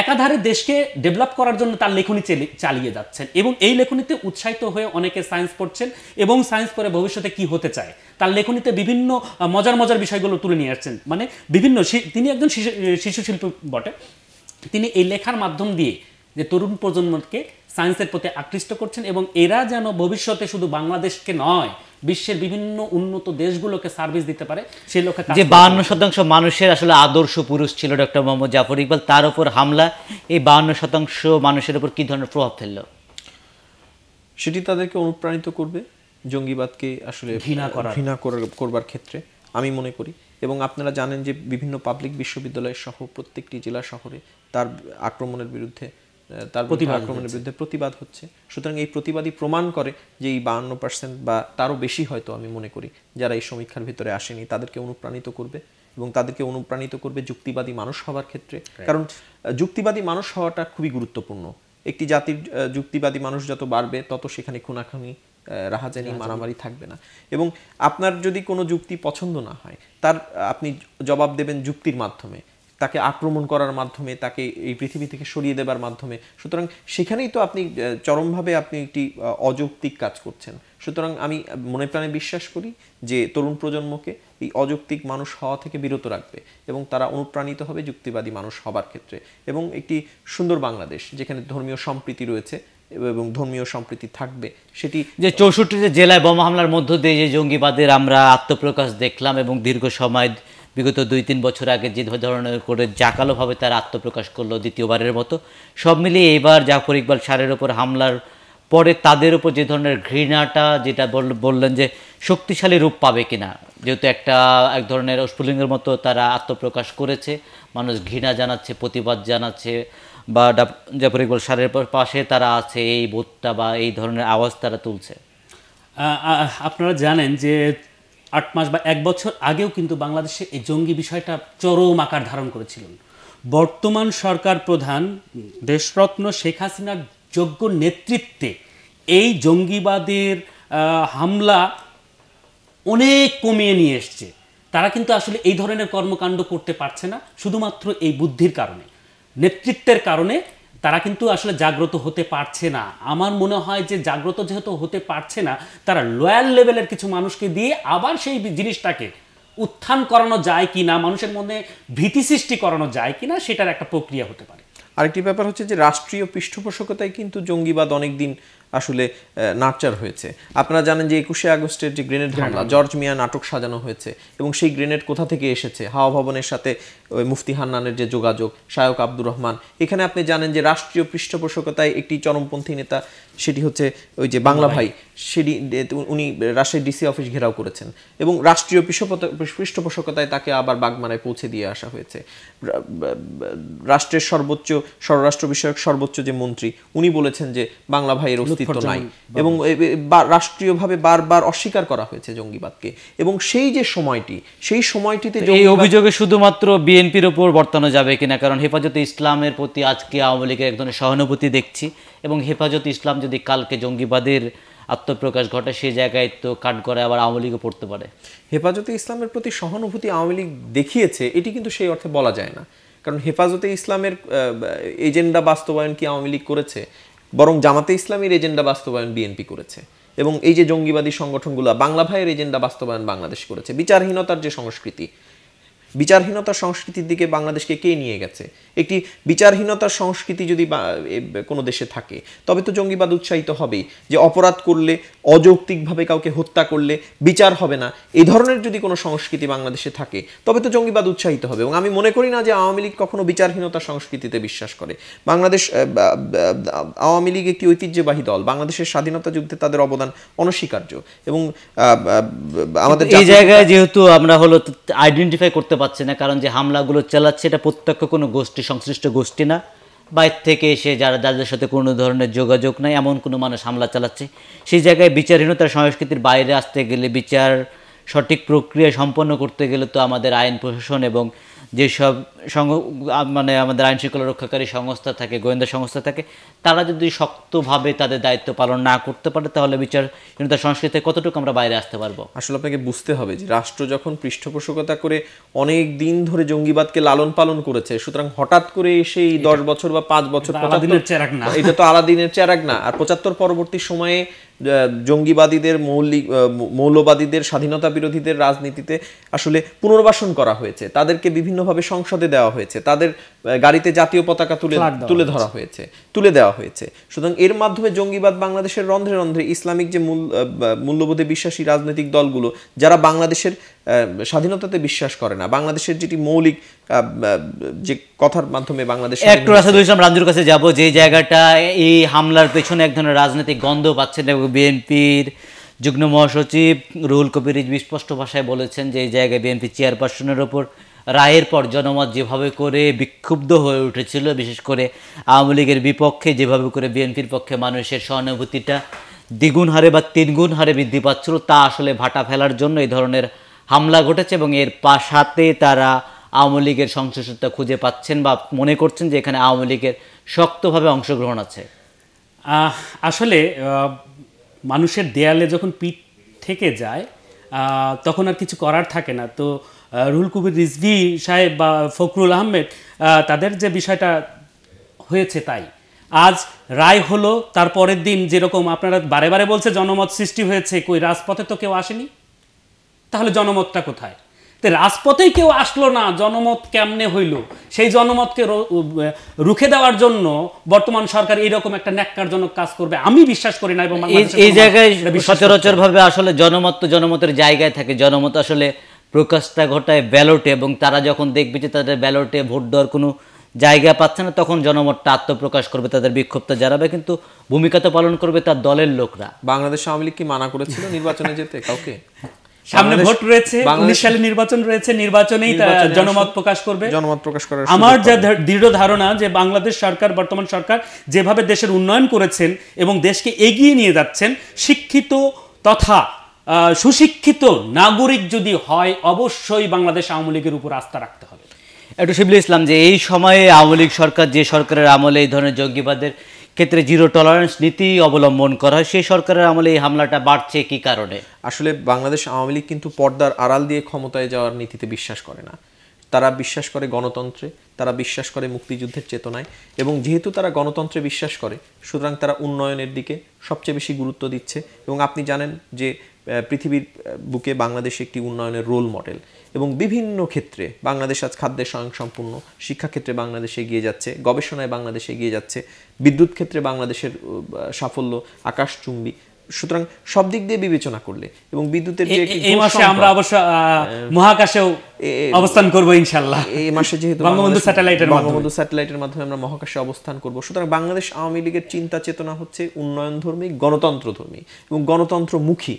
একাধারে দেশকে ডেভেলপ করার জন্য তার লেখনী চালিয়ে যাচ্ছেন এবং এই লেখনীতে উৎসাহিত হয়ে অনেকে সায়েন্স পড়ছেন এবং সায়েন্স পড়ে ভবিষ্যতে কি হতে চায় তার লেখনীতে বিভিন্ন মজার মজার বিষয়গুলো তুলে নিয়ে আসছেন মানে বিভিন্ন তিনি একজন শিশু শিল্পী বটে তিনি এই লেখার মাধ্যম দিয়ে যে তরুণ প্রজন্মকে সায়েন্সের প্রতি আকৃষ্ট করছেন এবং এরা যেন ভবিষ্যতে শুধু বাংলাদেশকে নয় বিশ্বের বিভিন্ন উন্নত দেশগুলোকে সার্ভিস দিতে পারে সে লক্ষ্যে যে বাহান্ন শতাংশ মানুষের আসলে আদর্শ পুরুষ ছিল ডক্টর মোহাম্মদ জাফর ইকবাল তার উপর হামলা এই বাহান্ন শতাংশ মানুষের উপর কী ধরনের প্রভাব ফেলল সেটি তাদেরকে অনুপ্রাণিত করবে জঙ্গিবাদকে আসলে ঘৃণা করা ঘৃণা করবার ক্ষেত্রে আমি মনে করি এবং আপনারা জানেন যে বিভিন্ন পাবলিক বিশ্ববিদ্যালয় সহ প্রত্যেকটি জেলা শহরে তার আক্রমণের বিরুদ্ধে তার আক্রমণের বিরুদ্ধে প্রতিবাদ হচ্ছে সুতরাং এই প্রতিবাদই প্রমাণ করে যে এই বাহান্ন পার্সেন্ট বা তারও বেশি হয়তো আমি মনে করি যারা এই সমীক্ষার ভিতরে আসেনি তাদেরকে অনুপ্রাণিত করবে এবং তাদেরকে অনুপ্রাণিত করবে যুক্তিবাদী মানুষ হওয়ার ক্ষেত্রে কারণ যুক্তিবাদী মানুষ হওয়াটা খুবই গুরুত্বপূর্ণ একটি জাতির যুক্তিবাদী মানুষ যত বাড়বে তত সেখানে খুনাখুনি রাহাজানি মারামারি থাকবে না এবং আপনার যদি কোনো যুক্তি পছন্দ না হয় তার আপনি জবাব দেবেন যুক্তির মাধ্যমে তাকে আক্রমণ করার মাধ্যমে তাকে এই পৃথিবী থেকে সরিয়ে দেবার মাধ্যমে সুতরাং সেখানেই তো আপনি চরমভাবে আপনি একটি অযৌক্তিক কাজ করছেন সুতরাং আমি মনে প্রাণে বিশ্বাস করি যে তরুণ প্রজন্মকে এই অযৌক্তিক মানুষ হওয়া থেকে বিরত রাখবে এবং তারা অনুপ্রাণিত হবে যুক্তিবাদী মানুষ হবার ক্ষেত্রে এবং একটি সুন্দর বাংলাদেশ যেখানে ধর্মীয় সম্প্রীতি রয়েছে এবং ধর্মীয় সম্প্রীতি থাকবে সেটি যে চৌষট্টিতে জেলায় বোমা হামলার মধ্য দিয়ে যে জঙ্গিবাদের আমরা আত্মপ্রকাশ দেখলাম এবং দীর্ঘ সময় বিগত দুই তিন বছর আগে যে ধরনের করে জাকালোভাবে তার আত্মপ্রকাশ করলো দ্বিতীয়বারের মতো সব মিলিয়ে এইবার জাফর ইকবাল সারের ওপর হামলার পরে তাদের উপর যে ধরনের ঘৃণাটা যেটা বললেন যে শক্তিশালী রূপ পাবে কিনা যেহেতু একটা এক ধরনের অস্ফুলিঙ্গের মতো তারা আত্মপ্রকাশ করেছে মানুষ ঘৃণা জানাচ্ছে প্রতিবাদ জানাচ্ছে বা জাফর ইকবাল সারের পাশে তারা আছে এই বোধটা বা এই ধরনের আওয়াজ তারা তুলছে আপনারা জানেন যে আট মাস বা এক বছর আগেও কিন্তু বাংলাদেশে এই জঙ্গি বিষয়টা চরম আকার ধারণ করেছিলেন বর্তমান সরকার প্রধান দেশরত্ন শেখ হাসিনার যোগ্য নেতৃত্বে এই জঙ্গিবাদের হামলা অনেক কমিয়ে নিয়ে এসছে তারা কিন্তু আসলে এই ধরনের কর্মকাণ্ড করতে পারছে না শুধুমাত্র এই বুদ্ধির কারণে নেতৃত্বের কারণে তারা কিন্তু আসলে জাগ্রত হতে পারছে না আমার মনে হয় যে জাগ্রত যেহেতু হতে পারছে না তারা লয়াল লেভেলের কিছু মানুষকে দিয়ে আবার সেই জিনিসটাকে উত্থান করানো যায় কি না মানুষের মধ্যে ভীতি সৃষ্টি করানো যায় কি না সেটার একটা প্রক্রিয়া হতে পারে আরেকটি ব্যাপার হচ্ছে যে রাষ্ট্রীয় পৃষ্ঠপোষকতায় কিন্তু জঙ্গিবাদ অনেক দিন আসলে নাচার হয়েছে আপনারা জানেন যে একুশে আগস্টের যে গ্রেনেড হামলা হ্যাঁ। জর্জ মিয়া নাটক সাজানো হয়েছে এবং সেই গ্রেনেড কোথা থেকে এসেছে হাওয়া ভবনের সাথে মুফতি হান্নানের যে যোগাযোগ শায়ক আব্দুর রহমান এখানে আপনি জানেন যে রাষ্ট্রীয় পৃষ্ঠপোষকতায় একটি চরমপন্থী নেতা সেটি হচ্ছে ওই যে বাংলা ভাই সেটি উনি রাজশাহী ডিসি অফিস ঘেরাও করেছেন এবং রাষ্ট্রীয় পৃষ্ঠপোষকতায় তাকে আবার বাগমারায় পৌঁছে দিয়ে আসা হয়েছে রাষ্ট্রের সর্বোচ্চ স্বরাষ্ট্র বিষয়ক সর্বোচ্চ যে মন্ত্রী উনি বলেছেন যে বাংলা ভাইয়ের অস্তিত্ব নাই এবং রাষ্ট্রীয়ভাবে বারবার অস্বীকার করা হয়েছে জঙ্গিবাদকে এবং সেই যে সময়টি সেই সময়টিতে এই অভিযোগে শুধুমাত্র বিএনপি বিএনপির ওপর বর্তানো যাবে কিনা কারণ হেফাজতে ইসলামের প্রতি আজকে আওয়ামী লীগের এক ধরনের সহানুভূতি দেখছি এবং হেফাজতে ইসলাম যদি কালকে জঙ্গিবাদের আত্মপ্রকাশ ঘটে সেই জায়গায় তো কাট করে আবার আওয়ামী লীগও পড়তে পারে হেফাজতে ইসলামের প্রতি সহানুভূতি আওয়ামী লীগ দেখিয়েছে এটি কিন্তু সেই অর্থে বলা যায় না কারণ হেফাজতে ইসলামের এজেন্ডা বাস্তবায়ন কি আওয়ামী লীগ করেছে বরং জামাতে ইসলামের এজেন্ডা বাস্তবায়ন বিএনপি করেছে এবং এই যে জঙ্গিবাদী সংগঠনগুলো বাংলা ভাইয়ের এজেন্ডা বাস্তবায়ন বাংলাদেশ করেছে বিচারহীনতার যে সংস্কৃতি বিচারহীনতার সংস্কৃতির দিকে বাংলাদেশকে কে নিয়ে গেছে একটি বিচারহীনতার সংস্কৃতি যদি কোনো দেশে থাকে তবে তো জঙ্গিবাদ উৎসাহিত হবেই যে অপরাধ করলে অযৌক্তিকভাবে কাউকে হত্যা করলে বিচার হবে না এই ধরনের যদি কোনো সংস্কৃতি বাংলাদেশে থাকে তবে তো জঙ্গিবাদ উৎসাহিত হবে এবং আমি মনে করি না যে আওয়ামী লীগ কখনো বিচারহীনতা সংস্কৃতিতে বিশ্বাস করে বাংলাদেশ আওয়ামী লীগ একটি ঐতিহ্যবাহী দল বাংলাদেশের স্বাধীনতা যুদ্ধে তাদের অবদান অনস্বীকার্য এবং আমাদের এই জায়গায় যেহেতু আমরা হলো আইডেন্টিফাই করতে পাচ্ছে না কারণ যে হামলাগুলো চালাচ্ছে এটা প্রত্যক্ষ কোনো গোষ্ঠী সংশ্লিষ্ট গোষ্ঠী না বাইর থেকে এসে যারা যাদের সাথে কোনো ধরনের যোগাযোগ নাই এমন কোনো মানুষ হামলা চালাচ্ছে সেই জায়গায় বিচারহীনতার সংস্কৃতির বাইরে আসতে গেলে বিচার সঠিক প্রক্রিয়া সম্পন্ন করতে গেলে তো আমাদের আইন প্রশাসন এবং যেসব সং মানে আমাদের আইন শৃঙ্খলা রক্ষাকারী সংস্থা থাকে গোয়েন্দা সংস্থা থাকে তারা যদি শক্তভাবে তাদের দায়িত্ব পালন না করতে পারে তাহলে বিচার কিন্তু সংস্কৃতি কতটুকু আমরা বাইরে আসতে পারবো আসলে আপনাকে বুঝতে হবে যে রাষ্ট্র যখন পৃষ্ঠপোষকতা করে অনেক দিন ধরে জঙ্গিবাদকে লালন পালন করেছে সুতরাং হঠাৎ করে এসে এই দশ বছর বা পাঁচ বছর এটা তো আলাদিনের চেরাক না আর পঁচাত্তর পরবর্তী সময়ে জঙ্গিবাদীদের মৌলিক মৌলবাদীদের স্বাধীনতা বিরোধীদের রাজনীতিতে আসলে পুনর্বাসন করা হয়েছে তাদেরকে বিভিন্নভাবে সংসদে দেওয়া হয়েছে তাদের গাড়িতে জাতীয় পতাকা তুলে তুলে ধরা হয়েছে তুলে দেওয়া হয়েছে সুতরাং এর মাধ্যমে জঙ্গিবাদ বাংলাদেশের রন্ধ্রে রন্ধ্রে ইসলামিক যে মূল মূল্যবোধে বিশ্বাসী রাজনৈতিক দলগুলো যারা বাংলাদেশের স্বাধীনতাতে বিশ্বাস করে না বাংলাদেশের যেটি মৌলিক যে কথার মাধ্যমে বাংলাদেশ একটু রাশেদুল ইসলাম রাঞ্জুর কাছে যাব যে জায়গাটা এই হামলার পেছনে এক ধরনের রাজনৈতিক গন্ধ পাচ্ছেন বিএনপির যুগ্ম মহাসচিব রুহুল কবির রিজবি স্পষ্ট ভাষায় বলেছেন যে এই জায়গায় বিএনপি চেয়ারপারসনের ওপর রায়ের পর জনমত যেভাবে করে বিক্ষুব্ধ হয়ে উঠেছিল বিশেষ করে আওয়ামী লীগের বিপক্ষে যেভাবে করে বিএনপির পক্ষে মানুষের সহানুভূতিটা দ্বিগুণ হারে বা তিনগুণ হারে বৃদ্ধি পাচ্ছিল তা আসলে ভাটা ফেলার জন্য এই ধরনের হামলা ঘটেছে এবং এর পাশাতে তারা আওয়ামী লীগের সংশ্লিষ্টতা খুঁজে পাচ্ছেন বা মনে করছেন যে এখানে আওয়ামী লীগের শক্তভাবে অংশগ্রহণ আছে আসলে মানুষের দেয়ালে যখন পিঠ থেকে যায় তখন আর কিছু করার থাকে না তো রুহুল কবির রিজভি সাহেব বা ফখরুল আহমেদ তাদের যে বিষয়টা হয়েছে তাই আজ রায় হলো তার পরের দিন যেরকম আপনারা বারে বারে বলছে জনমত সৃষ্টি হয়েছে কই রাজপথে তো কেউ আসেনি তাহলে জনমতটা কোথায় তো রাজপথেই কেউ আসলো না জনমত কেমনে হইল সেই জনমতকে রুখে দেওয়ার জন্য বর্তমান সরকার এইরকম একটা ন্যাক্কারজনক কাজ করবে আমি বিশ্বাস করি না এবং এই জায়গায় সচরাচর ভাবে আসলে জনমত তো জনমতের জায়গায় থাকে জনমত আসলে প্রকাশটা ঘটায় ব্যালটে এবং তারা যখন দেখবে যে তাদের ব্যালটে ভোট দেওয়ার কোনো জায়গা পাচ্ছে না তখন জনমতটা আত্মপ্রকাশ করবে তাদের বিক্ষোভটা জানাবে কিন্তু ভূমিকা তো পালন করবে তার দলের লোকরা বাংলাদেশ আওয়ামী লীগ কি মানা করেছিল নির্বাচনে যেতে কাউকে সামনে ভোট রয়েছে উনিশ সালে নির্বাচন রয়েছে নির্বাচনেই জনমত প্রকাশ করবে জনমত প্রকাশ করে আমার যা দৃঢ় ধারণা যে বাংলাদেশ সরকার বর্তমান সরকার যেভাবে দেশের উন্নয়ন করেছেন এবং দেশকে এগিয়ে নিয়ে যাচ্ছেন শিক্ষিত তথা সুশিক্ষিত নাগরিক যদি হয় অবশ্যই বাংলাদেশ আওয়ামী লীগের উপর আস্থা রাখতে হবে একটু শিবলি ইসলাম যে এই সময়ে আওয়ামী লীগ সরকার যে সরকারের আমলে এই ধরনের জঙ্গিবাদের ক্ষেত্রে জিরো টলারেন্স নীতি অবলম্বন করা হয় সেই সরকারের আমলে এই হামলাটা বাড়ছে কি কারণে আসলে বাংলাদেশ আওয়ামী লীগ কিন্তু পর্দার আড়াল দিয়ে ক্ষমতায় যাওয়ার নীতিতে বিশ্বাস করে না তারা বিশ্বাস করে গণতন্ত্রে তারা বিশ্বাস করে মুক্তিযুদ্ধের চেতনায় এবং যেহেতু তারা গণতন্ত্রে বিশ্বাস করে সুতরাং তারা উন্নয়নের দিকে সবচেয়ে বেশি গুরুত্ব দিচ্ছে এবং আপনি জানেন যে পৃথিবীর বুকে বাংলাদেশ একটি উন্নয়নের রোল মডেল এবং বিভিন্ন ক্ষেত্রে বাংলাদেশ আজ খাদ্যের স্বয়ংসম্পূর্ণ শিক্ষাক্ষেত্রে বাংলাদেশ এগিয়ে যাচ্ছে গবেষণায় বাংলাদেশ এগিয়ে যাচ্ছে বিদ্যুৎ ক্ষেত্রে বাংলাদেশের সাফল্য আকাশ চুম্বি সুতরাং সব দিক দিয়ে বিবেচনা করলে এবং বিদ্যুতের এই মাসে আমরা অবশ্য মহাকাশেও অবস্থান করব ইনশাআল্লাহ এই মাসে যেহেতু বঙ্গবন্ধু স্যাটেলাইটের বঙ্গবন্ধু স্যাটেলাইটের মাধ্যমে আমরা মহাকাশে অবস্থান করব সুতরাং বাংলাদেশ আওয়ামী লীগের চিন্তা চেতনা হচ্ছে উন্নয়ন ধর্মী গণতন্ত্র ধর্মী এবং গণতন্ত্রমুখী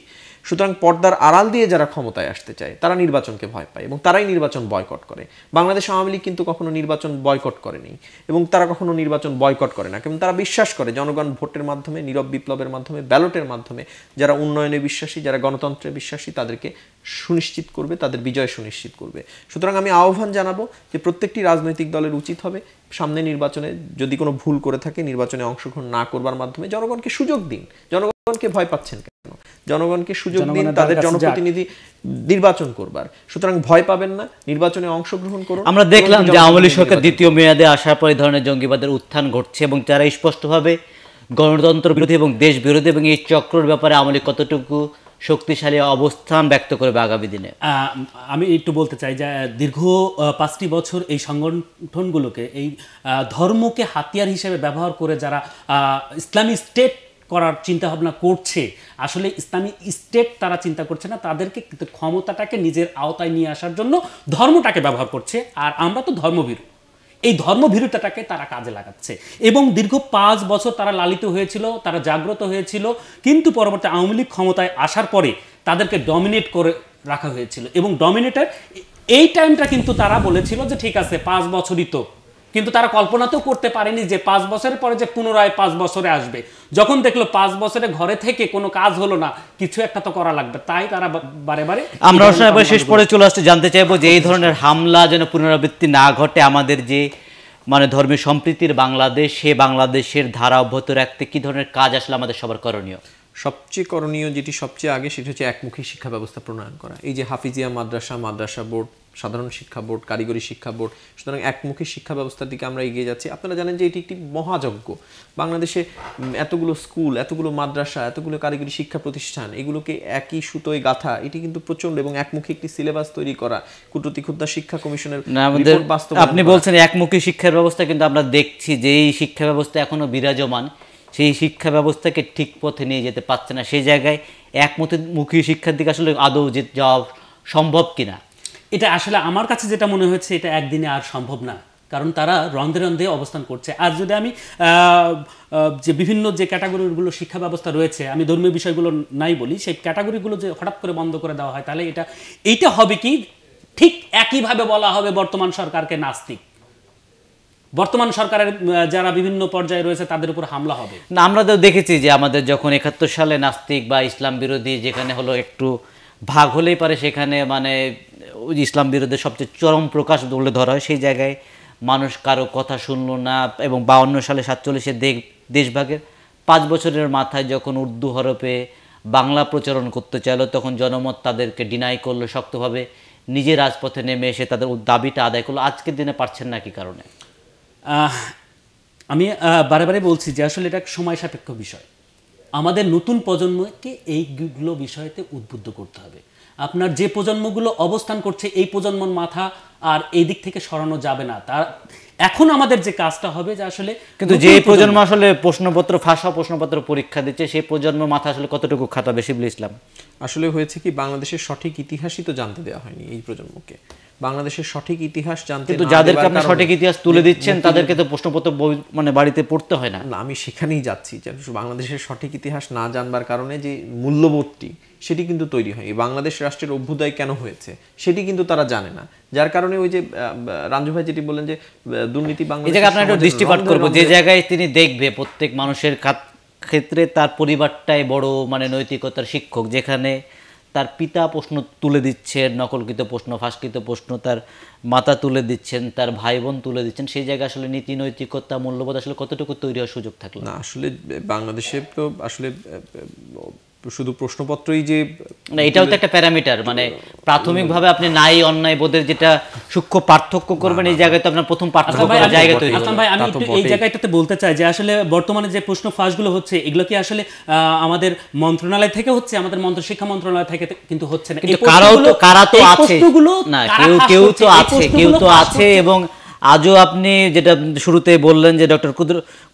সুতরাং পর্দার আড়াল দিয়ে যারা ক্ষমতায় আসতে চায় তারা নির্বাচনকে ভয় পায় এবং তারাই নির্বাচন বয়কট করে বাংলাদেশ আওয়ামী লীগ কিন্তু কখনো নির্বাচন বয়কট করেনি এবং তারা কখনো নির্বাচন বয়কট করে না কারণ তারা বিশ্বাস করে জনগণ ভোটের মাধ্যমে নীরব বিপ্লবের মাধ্যমে ব্যালটের মাধ্যমে যারা উন্নয়নে বিশ্বাসী যারা গণতন্ত্রে বিশ্বাসী তাদেরকে সুনিশ্চিত করবে তাদের বিজয় সুনিশ্চিত করবে সুতরাং আমি আহ্বান জানাবো যে প্রত্যেকটি রাজনৈতিক দলের উচিত হবে সামনে নির্বাচনে যদি কোনো ভুল করে থাকে নির্বাচনে অংশগ্রহণ না করবার মাধ্যমে জনগণকে সুযোগ দিন জনগণকে ভয় পাচ্ছেন কেন জনগণকে সুযোগ দিন তাদের জনপ্রতিনিধি নির্বাচন করবার সুতরাং ভয় পাবেন না নির্বাচনে অংশগ্রহণ করুন আমরা দেখলাম যে আওয়ামী সরকার দ্বিতীয় মেয়াদে আসার পর ধরনের জঙ্গিবাদের উত্থান ঘটছে এবং যারা স্পষ্টভাবে গণতন্ত্র বিরোধী এবং দেশ বিরোধী এবং এই চক্রের ব্যাপারে আওয়ামী কতটুকু শক্তিশালী অবস্থান ব্যক্ত করবে আগামী দিনে আমি একটু বলতে চাই যে দীর্ঘ পাঁচটি বছর এই সংগঠনগুলোকে এই ধর্মকে হাতিয়ার হিসেবে ব্যবহার করে যারা ইসলামী স্টেট করার চিন্তা ভাবনা করছে আসলে ইসলামী স্টেট তারা চিন্তা করছে না তাদেরকে কিন্তু ক্ষমতাটাকে নিজের আওতায় নিয়ে আসার জন্য ধর্মটাকে ব্যবহার করছে আর আমরা তো ধর্মভীরু এই ধর্মভীরতাটাকে তারা কাজে লাগাচ্ছে এবং দীর্ঘ পাঁচ বছর তারা লালিত হয়েছিল তারা জাগ্রত হয়েছিল কিন্তু পরবর্তী আওয়ামী লীগ ক্ষমতায় আসার পরে তাদেরকে ডমিনেট করে রাখা হয়েছিল এবং ডমিনেটার এই টাইমটা কিন্তু তারা বলেছিল যে ঠিক আছে পাঁচ বছরই তো কিন্তু তারা কল্পনা তো করতে পারেনি যে পাঁচ বছরের পরে যে পুনরায় পাঁচ বছরে আসবে যখন দেখলো পাঁচ বছরে ঘরে থেকে কোনো কাজ হলো না কিছু একটা তো করা লাগবে তাই তারা বারে বারে আমরা শেষ পরে চলে আসতে জানতে চাইবো যে এই ধরনের হামলা যেন পুনরাবৃত্তি না ঘটে আমাদের যে মানে ধর্মীয় সম্প্রীতির বাংলাদেশ সে বাংলাদেশের ধারা অব্যাহত রাখতে কি ধরনের কাজ আসলে আমাদের সবার করণীয় সবচেয়ে করণীয় যেটি সবচেয়ে আগে সেটি হচ্ছে একমুখী শিক্ষা ব্যবস্থা প্রণয়ন করা এই যে হাফিজিয়া মাদ্রাসা মাদ্রাসা বোর্ড সাধারণ শিক্ষা বোর্ড কারিগরি শিক্ষা বোর্ড সুতরাং একমুখী শিক্ষা ব্যবস্থার দিকে আমরা এগিয়ে যাচ্ছি আপনারা জানেন যে এটি একটি মহাযজ্ঞ বাংলাদেশে এতগুলো স্কুল এতগুলো মাদ্রাসা এতগুলো কারিগরি শিক্ষা প্রতিষ্ঠান এগুলোকে একই সুতোয় গাথা এটি কিন্তু প্রচন্ড এবং একমুখী একটি সিলেবাস তৈরি করা কুটতি ক্ষুদ্র শিক্ষা কমিশনের আপনি বলছেন একমুখী শিক্ষার ব্যবস্থা কিন্তু আমরা দেখছি যে এই শিক্ষা ব্যবস্থা এখনো বিরাজমান সেই শিক্ষা ব্যবস্থাকে ঠিক পথে নিয়ে যেতে পারছে না সেই জায়গায় একমুখী শিক্ষার দিকে আসলে আদৌ যাওয়া সম্ভব কিনা এটা আসলে আমার কাছে যেটা মনে হয়েছে এটা একদিনে আর সম্ভব না কারণ তারা রন্ধে রন্ধে অবস্থান করছে আর যদি আমি যে বিভিন্ন যে ক্যাটাগরিগুলো শিক্ষা ব্যবস্থা রয়েছে আমি ধর্মীয় বিষয়গুলো নাই বলি সেই ক্যাটাগরিগুলো যে হঠাৎ করে বন্ধ করে দেওয়া হয় তাহলে এটা এইটা হবে কি ঠিক একইভাবে বলা হবে বর্তমান সরকারকে নাস্তিক বর্তমান সরকারের যারা বিভিন্ন পর্যায়ে রয়েছে তাদের উপর হামলা হবে না আমরা তো দেখেছি যে আমাদের যখন একাত্তর সালে নাস্তিক বা ইসলাম বিরোধী যেখানে হলো একটু ভাগ হলেই পারে সেখানে মানে ইসলাম বিরোধের সবচেয়ে চরম প্রকাশ বলে ধরা হয় সেই জায়গায় মানুষ কারো কথা শুনল না এবং বাউন্ন সালে সাতচল্লিশে দেশভাগের পাঁচ বছরের মাথায় যখন উর্দু হরপে বাংলা প্রচারণ করতে চাইলো তখন জনমত তাদেরকে ডিনাই করলো শক্তভাবে নিজের রাজপথে নেমে এসে তাদের দাবিটা আদায় করলো আজকের দিনে পারছেন না কি কারণে আমি বারে বলছি যে আসলে এটা সময় সাপেক্ষ বিষয় আমাদের নতুন প্রজন্মকে এইগুলো বিষয়তে উদ্বুদ্ধ করতে হবে আপনার যে প্রজন্মগুলো অবস্থান করছে এই প্রজন্মর মাথা আর এই দিক থেকে সরানো যাবে না তার এখন আমাদের যে কাজটা হবে যে আসলে কিন্তু যে প্রজন্ম আসলে প্রশ্নপত্র ফাঁসা প্রশ্নপত্র পরীক্ষা দিচ্ছে সেই প্রজন্ম মাথা আসলে কতটুকু খাতা বেশি ইসলাম আসলে হয়েছে কি বাংলাদেশের সঠিক ইতিহাসই তো জানতে দেওয়া হয়নি এই প্রজন্মকে বাংলাদেশের সঠিক ইতিহাস জানতে তো যাদেরকে আপনি সঠিক ইতিহাস তুলে দিচ্ছেন তাদেরকে তো প্রশ্নপত্র বই মানে বাড়িতে পড়তে হয় না আমি সেখানেই যাচ্ছি যে বাংলাদেশের সঠিক ইতিহাস না জানবার কারণে যে মূল্যবোধটি সেটি কিন্তু তৈরি হয় বাংলাদেশ রাষ্ট্রের অভ্যুদয় কেন হয়েছে সেটি কিন্তু তারা জানে না যার কারণে ওই যে রাঞ্জু ভাই যেটি বললেন যে দুর্নীতি বাংলাদেশ দৃষ্টিপাত করবো যে জায়গায় তিনি দেখবে প্রত্যেক মানুষের ক্ষেত্রে তার পরিবারটাই বড় মানে নৈতিকতার শিক্ষক যেখানে তার পিতা প্রশ্ন তুলে দিচ্ছেন নকলকৃত প্রশ্ন ফাঁসকৃত প্রশ্ন তার মাতা তুলে দিচ্ছেন তার ভাই বোন তুলে দিচ্ছেন সেই জায়গায় আসলে নীতি নৈতিকতা মূল্যবোধ আসলে কতটুকু তৈরি হওয়ার সুযোগ থাকলো না আসলে বাংলাদেশে তো আসলে শুধু প্রশ্নপত্রই যে না এটাও তো একটা প্যারামিটার মানে প্রাথমিকভাবে আপনি নাই অন্যায় বোধের যেটা সূক্ষ্ম পার্থক্য করবেন এই জায়গায় তো আপনার প্রথম আচ্ছা পার্থক্য করার জায়গা তৈরি আসলাম আচ্ছা ভাই আমি একটু এই জায়গাটাতে বলতে চাই যে আসলে বর্তমানে যে প্রশ্ন ফাঁসগুলো হচ্ছে এগুলো কি আসলে আমাদের মন্ত্রণালয় থেকে হচ্ছে আমাদের মন্ত্র শিক্ষা মন্ত্রণালয় থেকে কিন্তু হচ্ছে না কিন্তু কারাও তো কারা তো আছে না কেউ কেউ তো আছে কেউ তো আছে এবং আজও আপনি যেটা শুরুতে বললেন যে ডক্টর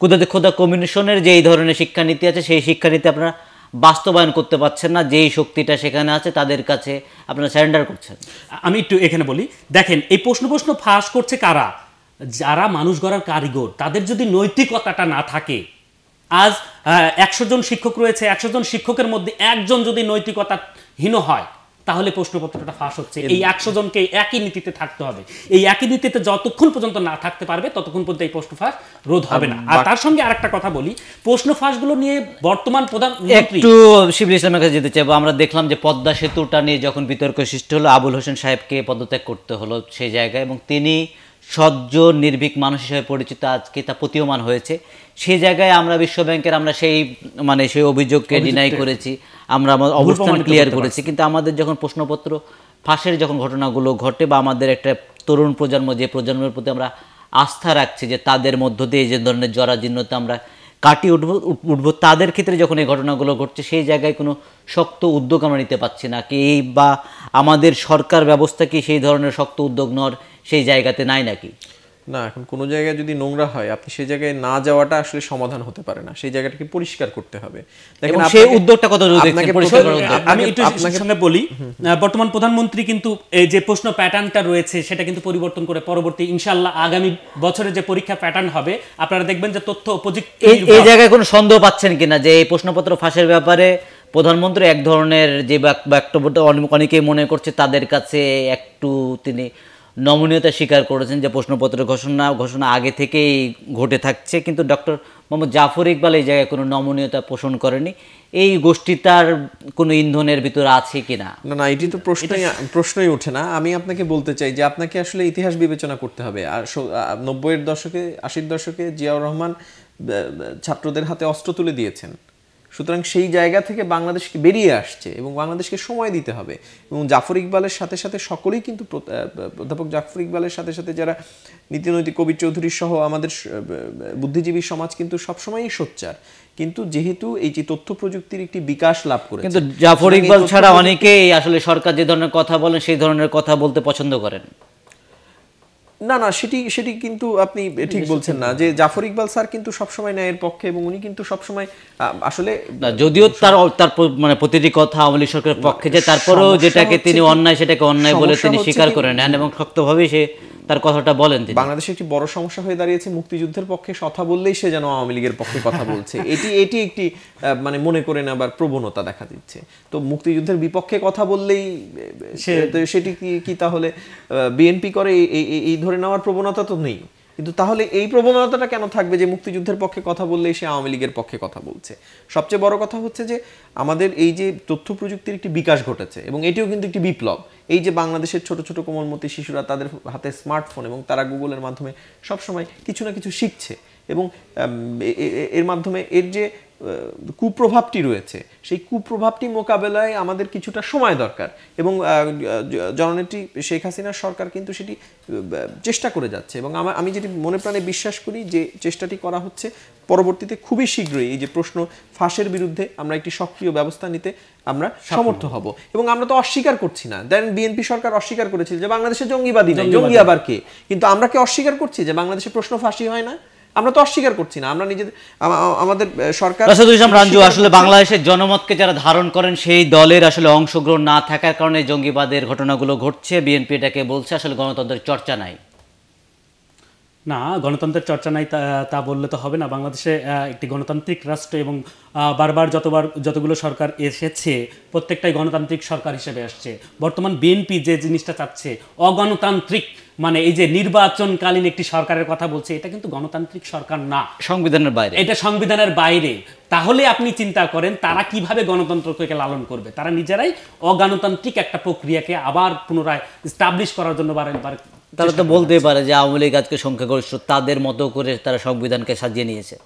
কুদরতে খোদা কমিশনের যে এই ধরনের শিক্ষানীতি আছে সেই শিক্ষানীতি আপনারা বাস্তবায়ন করতে পারছেন না যেই শক্তিটা সেখানে আছে তাদের কাছে আপনারা স্যারেন্ডার করছেন আমি একটু এখানে বলি দেখেন এই প্রশ্ন প্রশ্ন ফাঁস করছে কারা যারা মানুষ গড়ার কারিগর তাদের যদি নৈতিকতাটা না থাকে আজ একশো জন শিক্ষক রয়েছে একশো জন শিক্ষকের মধ্যে একজন যদি নৈতিকতাহীন হয় তাহলে প্রশ্নপত্রটা ফাঁস হচ্ছে এই একশো জনকে একই নীতিতে থাকতে হবে এই একই নীতিতে যতক্ষণ পর্যন্ত না থাকতে পারবে ততক্ষণ পর্যন্ত এই প্রশ্ন ফাঁস রোধ হবে না আর তার সঙ্গে আর একটা কথা বলি প্রশ্ন ফাঁস গুলো নিয়ে বর্তমান প্রধান একটু শিবুল ইসলামের কাছে যেতে চাইবো আমরা দেখলাম যে পদ্মা সেতুটা নিয়ে যখন বিতর্ক সৃষ্টি হলো আবুল হোসেন সাহেবকে পদত্যাগ করতে হলো সেই জায়গায় এবং তিনি সহ্য নির্ভীক মানুষ হিসেবে পরিচিত আজকে তা প্রতীয়মান হয়েছে সেই জায়গায় আমরা বিশ্ব ব্যাংকের আমরা সেই মানে সেই অভিযোগকে ডিনাই করেছি আমরা আমার অবস্থান ক্লিয়ার করেছি কিন্তু আমাদের যখন প্রশ্নপত্র ফাঁসের যখন ঘটনাগুলো ঘটে বা আমাদের একটা তরুণ প্রজন্ম যে প্রজন্মের প্রতি আমরা আস্থা রাখছি যে তাদের মধ্য দিয়ে যে ধরনের জরাজীর্ণতা আমরা কাটিয়ে উঠব উঠব তাদের ক্ষেত্রে যখন এই ঘটনাগুলো ঘটছে সেই জায়গায় কোনো শক্ত উদ্যোগ আমরা নিতে পারছি না কি এই বা আমাদের সরকার ব্যবস্থা কি সেই ধরনের শক্ত উদ্যোগ নেওয়ার সেই জায়গাতে নাই নাকি না এখন কোনো জায়গায় যদি নোংরা হয় আপনি সেই জায়গায় না যাওয়াটা আসলে সমাধান হতে পারে না সেই জায়গাটাকে পরিষ্কার করতে হবে দেখেন সেই উদ্যোগটা কত আমি একটু সামনে বলি বর্তমান প্রধানমন্ত্রী কিন্তু এই যে প্রশ্ন প্যাটার্নটা রয়েছে সেটা কিন্তু পরিবর্তন করে পরবর্তী ইনশাআল্লাহ আগামী বছরে যে পরীক্ষা প্যাটার্ন হবে আপনারা দেখবেন যে তথ্য উপযুক্ত এই জায়গায় কোনো সন্দেহ পাচ্ছেন কিনা যে এই প্রশ্নপত্র ফাঁসের ব্যাপারে প্রধানমন্ত্রী এক ধরনের যে বক্তব্যটা অনেকেই মনে করছে তাদের কাছে একটু তিনি নমনীয়তা স্বীকার করেছেন যে প্রশ্নপত্র ঘোষণা ঘোষণা আগে থেকেই ঘটে থাকছে কিন্তু ডক্টর মোহাম্মদ জাফর ইকবাল এই জায়গায় কোনো নমনীয়তা পোষণ করেনি এই গোষ্ঠীটার কোনো ইন্ধনের ভিতরে আছে কি না না না এটি তো প্রশ্নই প্রশ্নই ওঠে না আমি আপনাকে বলতে চাই যে আপনাকে আসলে ইতিহাস বিবেচনা করতে হবে আর নব্বইয়ের দশকে আশির দশকে জিয়াউর রহমান ছাত্রদের হাতে অস্ত্র তুলে দিয়েছেন সুতরাং সেই জায়গা থেকে বাংলাদেশকে বেরিয়ে আসছে এবং বাংলাদেশকে সময় দিতে হবে এবং জাফর ইকবালের সাথে সাথে সকলেই কিন্তু অধ্যাপক জাফর ইকবালের সাথে সাথে যারা নীতিনৈতিক কবি চৌধুরী সহ আমাদের বুদ্ধিজীবী সমাজ কিন্তু সবসময়ই সোচ্চার কিন্তু যেহেতু এই যে তথ্য প্রযুক্তির একটি বিকাশ লাভ করে কিন্তু জাফর ইকবাল ছাড়া অনেকেই আসলে সরকার যে ধরনের কথা বলেন সেই ধরনের কথা বলতে পছন্দ করেন না না সেটি সেটি কিন্তু আপনি ঠিক বলছেন না যে জাফর ইকবাল স্যার কিন্তু সবসময় ন্যায়ের পক্ষে এবং উনি কিন্তু সবসময় আসলে যদিও তার তার মানে প্রতিটি কথা আওয়ামী সরকারের পক্ষে যে তারপরেও যেটাকে তিনি অন্যায় সেটাকে অন্যায় বলে তিনি স্বীকার করে নেন হ্যাঁ, এবং শক্তভাবে সে তার কথাটা বলেন তিনি বাংলাদেশে একটি বড় সমস্যা হয়ে দাঁড়িয়েছে মুক্তিযুদ্ধের পক্ষে কথা বললেই সে যেন আওয়ামী লীগের পক্ষে কথা বলছে এটি এটি একটি মানে মনে করে নেবার প্রবণতা দেখা দিচ্ছে তো মুক্তিযুদ্ধের বিপক্ষে কথা বললেই সেটি কি তাহলে বিএনপি করে এই ধরে নেওয়ার প্রবণতা তো নেই কিন্তু তাহলে এই প্রবণতাটা কেন থাকবে যে মুক্তিযুদ্ধের পক্ষে কথা বললেই সে আওয়ামী লীগের পক্ষে কথা বলছে সবচেয়ে বড় কথা হচ্ছে যে আমাদের এই যে তথ্য প্রযুক্তির একটি বিকাশ ঘটেছে এবং এটিও কিন্তু একটি বিপ্লব এই যে বাংলাদেশের ছোট ছোট কোমলমতি শিশুরা তাদের হাতে স্মার্টফোন এবং তারা গুগলের মাধ্যমে সবসময় কিছু না কিছু শিখছে এবং এর মাধ্যমে এর যে কুপ্রভাবটি রয়েছে সেই কুপ্রভাবটি মোকাবেলায় আমাদের কিছুটা সময় দরকার এবং জননেত্রী শেখ হাসিনার সরকার কিন্তু সেটি চেষ্টা করে যাচ্ছে এবং আমার আমি যেটি মনে প্রাণে বিশ্বাস করি যে চেষ্টাটি করা হচ্ছে পরবর্তীতে খুবই শীঘ্রই এই যে প্রশ্ন ফাঁসের বিরুদ্ধে আমরা একটি সক্রিয় ব্যবস্থা নিতে আমরা সমর্থ হব এবং আমরা তো অস্বীকার করছি না দেন বিএনপি সরকার অস্বীকার করেছিল যে বাংলাদেশে জঙ্গিবাদী নাই জঙ্গি আবার কে কিন্তু আমরা কি অস্বীকার করছি যে বাংলাদেশে প্রশ্ন ফাঁসি হয় না আমরা তো অস্বীকার করছি না আমরা নিজেদের আমাদের সরকার রাশেদুল আচ্ছা, ইসলাম রাঞ্জু আসলে বাংলাদেশের জনমতকে যারা ধারণ করেন সেই দলের আসলে অংশগ্রহণ না থাকার কারণে জঙ্গিবাদের ঘটনাগুলো ঘটছে বিএনপি এটাকে বলছে আসলে গণতন্ত্রের চর্চা নাই না গণতন্ত্রের চর্চা নাই তা বললে তো হবে না বাংলাদেশে একটি গণতান্ত্রিক রাষ্ট্র এবং বারবার যতবার যতগুলো সরকার এসেছে প্রত্যেকটাই গণতান্ত্রিক সরকার হিসেবে আসছে বর্তমান বিএনপি যে জিনিসটা চাচ্ছে অগণতান্ত্রিক মানে এই যে নির্বাচনকালীন একটি সরকারের কথা বলছে এটা কিন্তু গণতান্ত্রিক সরকার না সংবিধানের বাইরে এটা সংবিধানের বাইরে তাহলে আপনি চিন্তা করেন তারা কিভাবে গণতন্ত্রকে লালন করবে তারা নিজেরাই অগণতান্ত্রিক একটা প্রক্রিয়াকে আবার পুনরায় স্টাবলিশ করার জন্য বারবার তারা তো বলতেই পারে যে আওয়ামী লীগ আজকে সংখ্যাগরিষ্ঠ তাদের মতো করে তারা সংবিধানকে সাজিয়ে নিয়েছে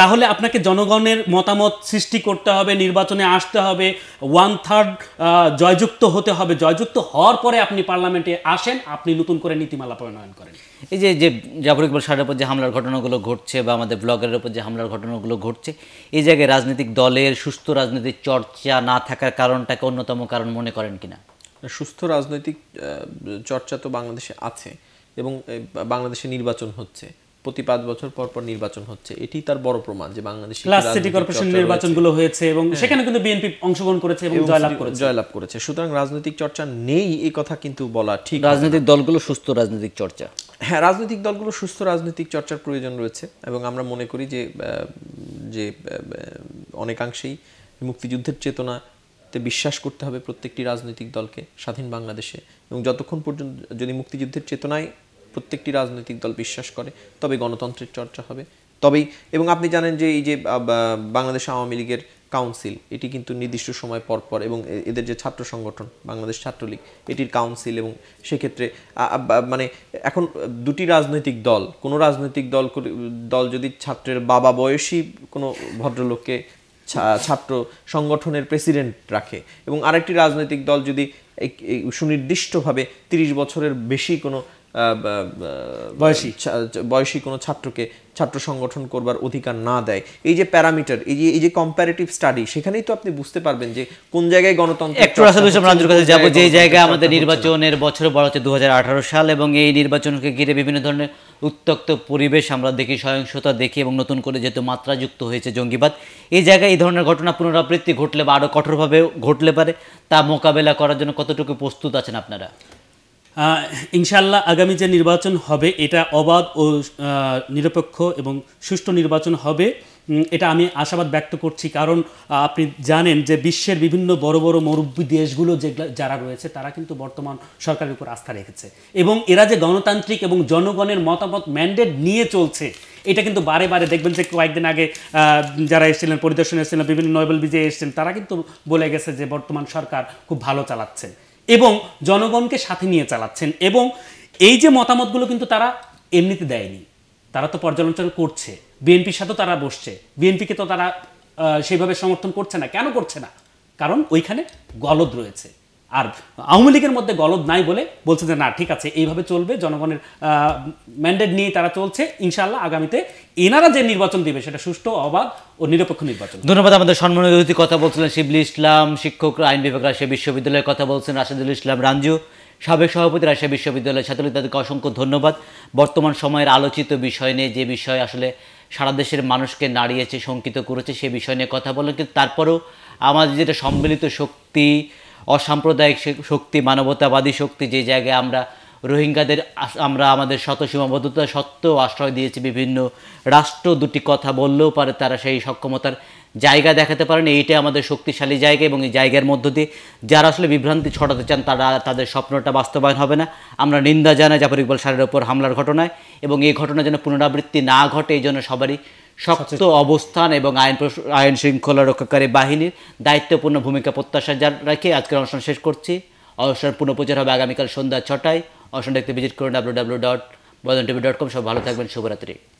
তাহলে আপনাকে জনগণের মতামত সৃষ্টি করতে হবে নির্বাচনে আসতে হবে ওয়ান থার্ড জয়যুক্ত হতে হবে জয়যুক্ত হওয়ার পরে আপনি পার্লামেন্টে আসেন আপনি নতুন করে নীতিমালা প্রণয়ন করেন এই যে যে জাফর ইকবাল সাহের উপর যে হামলার ঘটনাগুলো ঘটছে বা আমাদের ব্লগারের উপর যে হামলার ঘটনাগুলো ঘটছে এই জায়গায় রাজনৈতিক দলের সুস্থ রাজনৈতিক চর্চা না থাকার কারণটাকে অন্যতম কারণ মনে করেন কিনা সুস্থ রাজনৈতিক চর্চা তো বাংলাদেশে আছে এবং বাংলাদেশে নির্বাচন হচ্ছে প্রতি পাঁচ বছর পর পর নির্বাচন হচ্ছে এটি তার বড় প্রমাণ যে বাংলাদেশে সিটি কর্পোরেশন নির্বাচনগুলো হয়েছে এবং হ্যাঁ। সেখানে কিন্তু বিএনপি অংশগ্রহণ করেছে এবং জয়লাভ করেছে জয়লাভ করেছে সুতরাং রাজনৈতিক চর্চা নেই এই কথা কিন্তু বলা ঠিক রাজনৈতিক দলগুলো সুস্থ রাজনৈতিক চর্চা হ্যাঁ রাজনৈতিক দলগুলো সুস্থ রাজনৈতিক চর্চার প্রয়োজন রয়েছে এবং আমরা মনে করি যে যে অনেকাংশেই মুক্তিযুদ্ধের চেতনা বিশ্বাস করতে হবে প্রত্যেকটি রাজনৈতিক দলকে স্বাধীন বাংলাদেশে এবং যতক্ষণ পর্যন্ত যদি মুক্তিযুদ্ধের চেতনায় প্রত্যেকটি রাজনৈতিক দল বিশ্বাস করে তবে গণতন্ত্রের চর্চা হবে তবেই এবং আপনি জানেন যে এই যে বাংলাদেশ আওয়ামী লীগের কাউন্সিল এটি কিন্তু নির্দিষ্ট সময় পর পর এবং এদের যে ছাত্র সংগঠন বাংলাদেশ ছাত্রলীগ এটির কাউন্সিল এবং সেক্ষেত্রে মানে এখন দুটি রাজনৈতিক দল কোনো রাজনৈতিক দল দল যদি ছাত্রের বাবা বয়সী কোনো ভদ্রলোককে ছাত্র সংগঠনের প্রেসিডেন্ট রাখে এবং আরেকটি রাজনৈতিক দল যদি সুনির্দিষ্টভাবে ৩০ বছরের বেশি কোনো বয়সী বয়সী কোনো ছাত্রকে ছাত্র সংগঠন করবার অধিকার না দেয় এই যে প্যারামিটার এই যে এই যে কম্পারেটিভ স্টাডি সেখানেই তো আপনি বুঝতে পারবেন যে কোন জায়গায় গণতন্ত্র একটু রাজুর কাছে যাবো যে জায়গায় আমাদের নির্বাচনের বছর বলা হচ্ছে দু সাল এবং এই নির্বাচনকে ঘিরে বিভিন্ন ধরনের উত্তক্ত পরিবেশ আমরা দেখি সহিংসতা দেখি এবং নতুন করে যেহেতু মাত্রাযুক্ত হয়েছে জঙ্গিবাদ এই জায়গায় এই ধরনের ঘটনা পুনরাবৃত্তি ঘটলে বা আরও কঠোরভাবে ঘটলে পারে তা মোকাবেলা করার জন্য কতটুকু প্রস্তুত আছেন আপনারা ইনশাল্লাহ আগামী যে নির্বাচন হবে এটা অবাধ ও নিরপেক্ষ এবং সুষ্ঠু নির্বাচন হবে এটা আমি আশাবাদ ব্যক্ত করছি কারণ আপনি জানেন যে বিশ্বের বিভিন্ন বড় বড় মরুব্বী দেশগুলো যে যারা রয়েছে তারা কিন্তু বর্তমান সরকারের উপর আস্থা রেখেছে এবং এরা যে গণতান্ত্রিক এবং জনগণের মতামত ম্যান্ডেট নিয়ে চলছে এটা কিন্তু বারে বারে দেখবেন যে কয়েকদিন আগে যারা এসেছিলেন পরিদর্শন এসেছিলেন বিভিন্ন নোবেল বিজয়ে এসেছেন তারা কিন্তু বলে গেছে যে বর্তমান সরকার খুব ভালো চালাচ্ছেন এবং জনগণকে সাথে নিয়ে চালাচ্ছেন এবং এই যে মতামতগুলো কিন্তু তারা এমনিতে দেয়নি তারা তো পর্যালোচনা করছে বিএনপির সাথে তারা বসছে বিএনপিকে তো তারা সেইভাবে সমর্থন করছে না কেন করছে না কারণ ওইখানে গলদ রয়েছে আর আওয়ামী লীগের মধ্যে গলদ নাই বলে বলছে যে না ঠিক আছে এইভাবে চলবে জনগণের ম্যান্ডেট নিয়ে তারা চলছে ইনশাল্লাহ আগামীতে এনারা যে নির্বাচন দেবে সেটা সুষ্ঠু অবাধ ও নিরপেক্ষ নির্বাচন ধন্যবাদ আমাদের সম্মানিত অতিথি কথা বলছিলেন শিবলি ইসলাম শিক্ষক আইন বিভাগরা সে বিশ্ববিদ্যালয়ের কথা বলছেন রাশেদুল ইসলাম রাঞ্জু সাবেক সভাপতি রাজশাহী বিশ্ববিদ্যালয়ের ছাত্রলীগ তাদেরকে অসংখ্য ধন্যবাদ বর্তমান সময়ের আলোচিত বিষয় নিয়ে যে বিষয় আসলে সারা দেশের মানুষকে নাড়িয়েছে শঙ্কিত করেছে সে বিষয় নিয়ে কথা বলেন কিন্তু তারপরেও আমাদের যেটা সম্মিলিত শক্তি অসাম্প্রদায়িক শক্তি মানবতাবাদী শক্তি যে জায়গায় আমরা রোহিঙ্গাদের আমরা আমাদের শত সীমাবদ্ধতা সত্ত্বেও আশ্রয় দিয়েছি বিভিন্ন রাষ্ট্র দুটি কথা বললেও পারে তারা সেই সক্ষমতার জায়গা দেখাতে পারেন এইটাই আমাদের শক্তিশালী জায়গা এবং এই জায়গার মধ্য দিয়ে যারা আসলে বিভ্রান্তি ছড়াতে চান তারা তাদের স্বপ্নটা বাস্তবায়ন হবে না আমরা নিন্দা জানাই জাফর ইকবাল সারের ওপর হামলার ঘটনায় এবং এই ঘটনা যেন পুনরাবৃত্তি না ঘটে এই জন্য সবারই শক্ত অবস্থান এবং আইন আইন শৃঙ্খলা রক্ষাকারী বাহিনীর দায়িত্বপূর্ণ ভূমিকা প্রত্যাশা যা রাখি আজকের অনুষ্ঠান শেষ করছি অনুষ্ঠান পুনঃপ্রচার হবে আগামীকাল সন্ধ্যা ছটায় অনুষ্ঠান দেখতে ভিজিট করুন W W dot Badan TV dot com সব ভালো থাকবেন শুভরাত্রি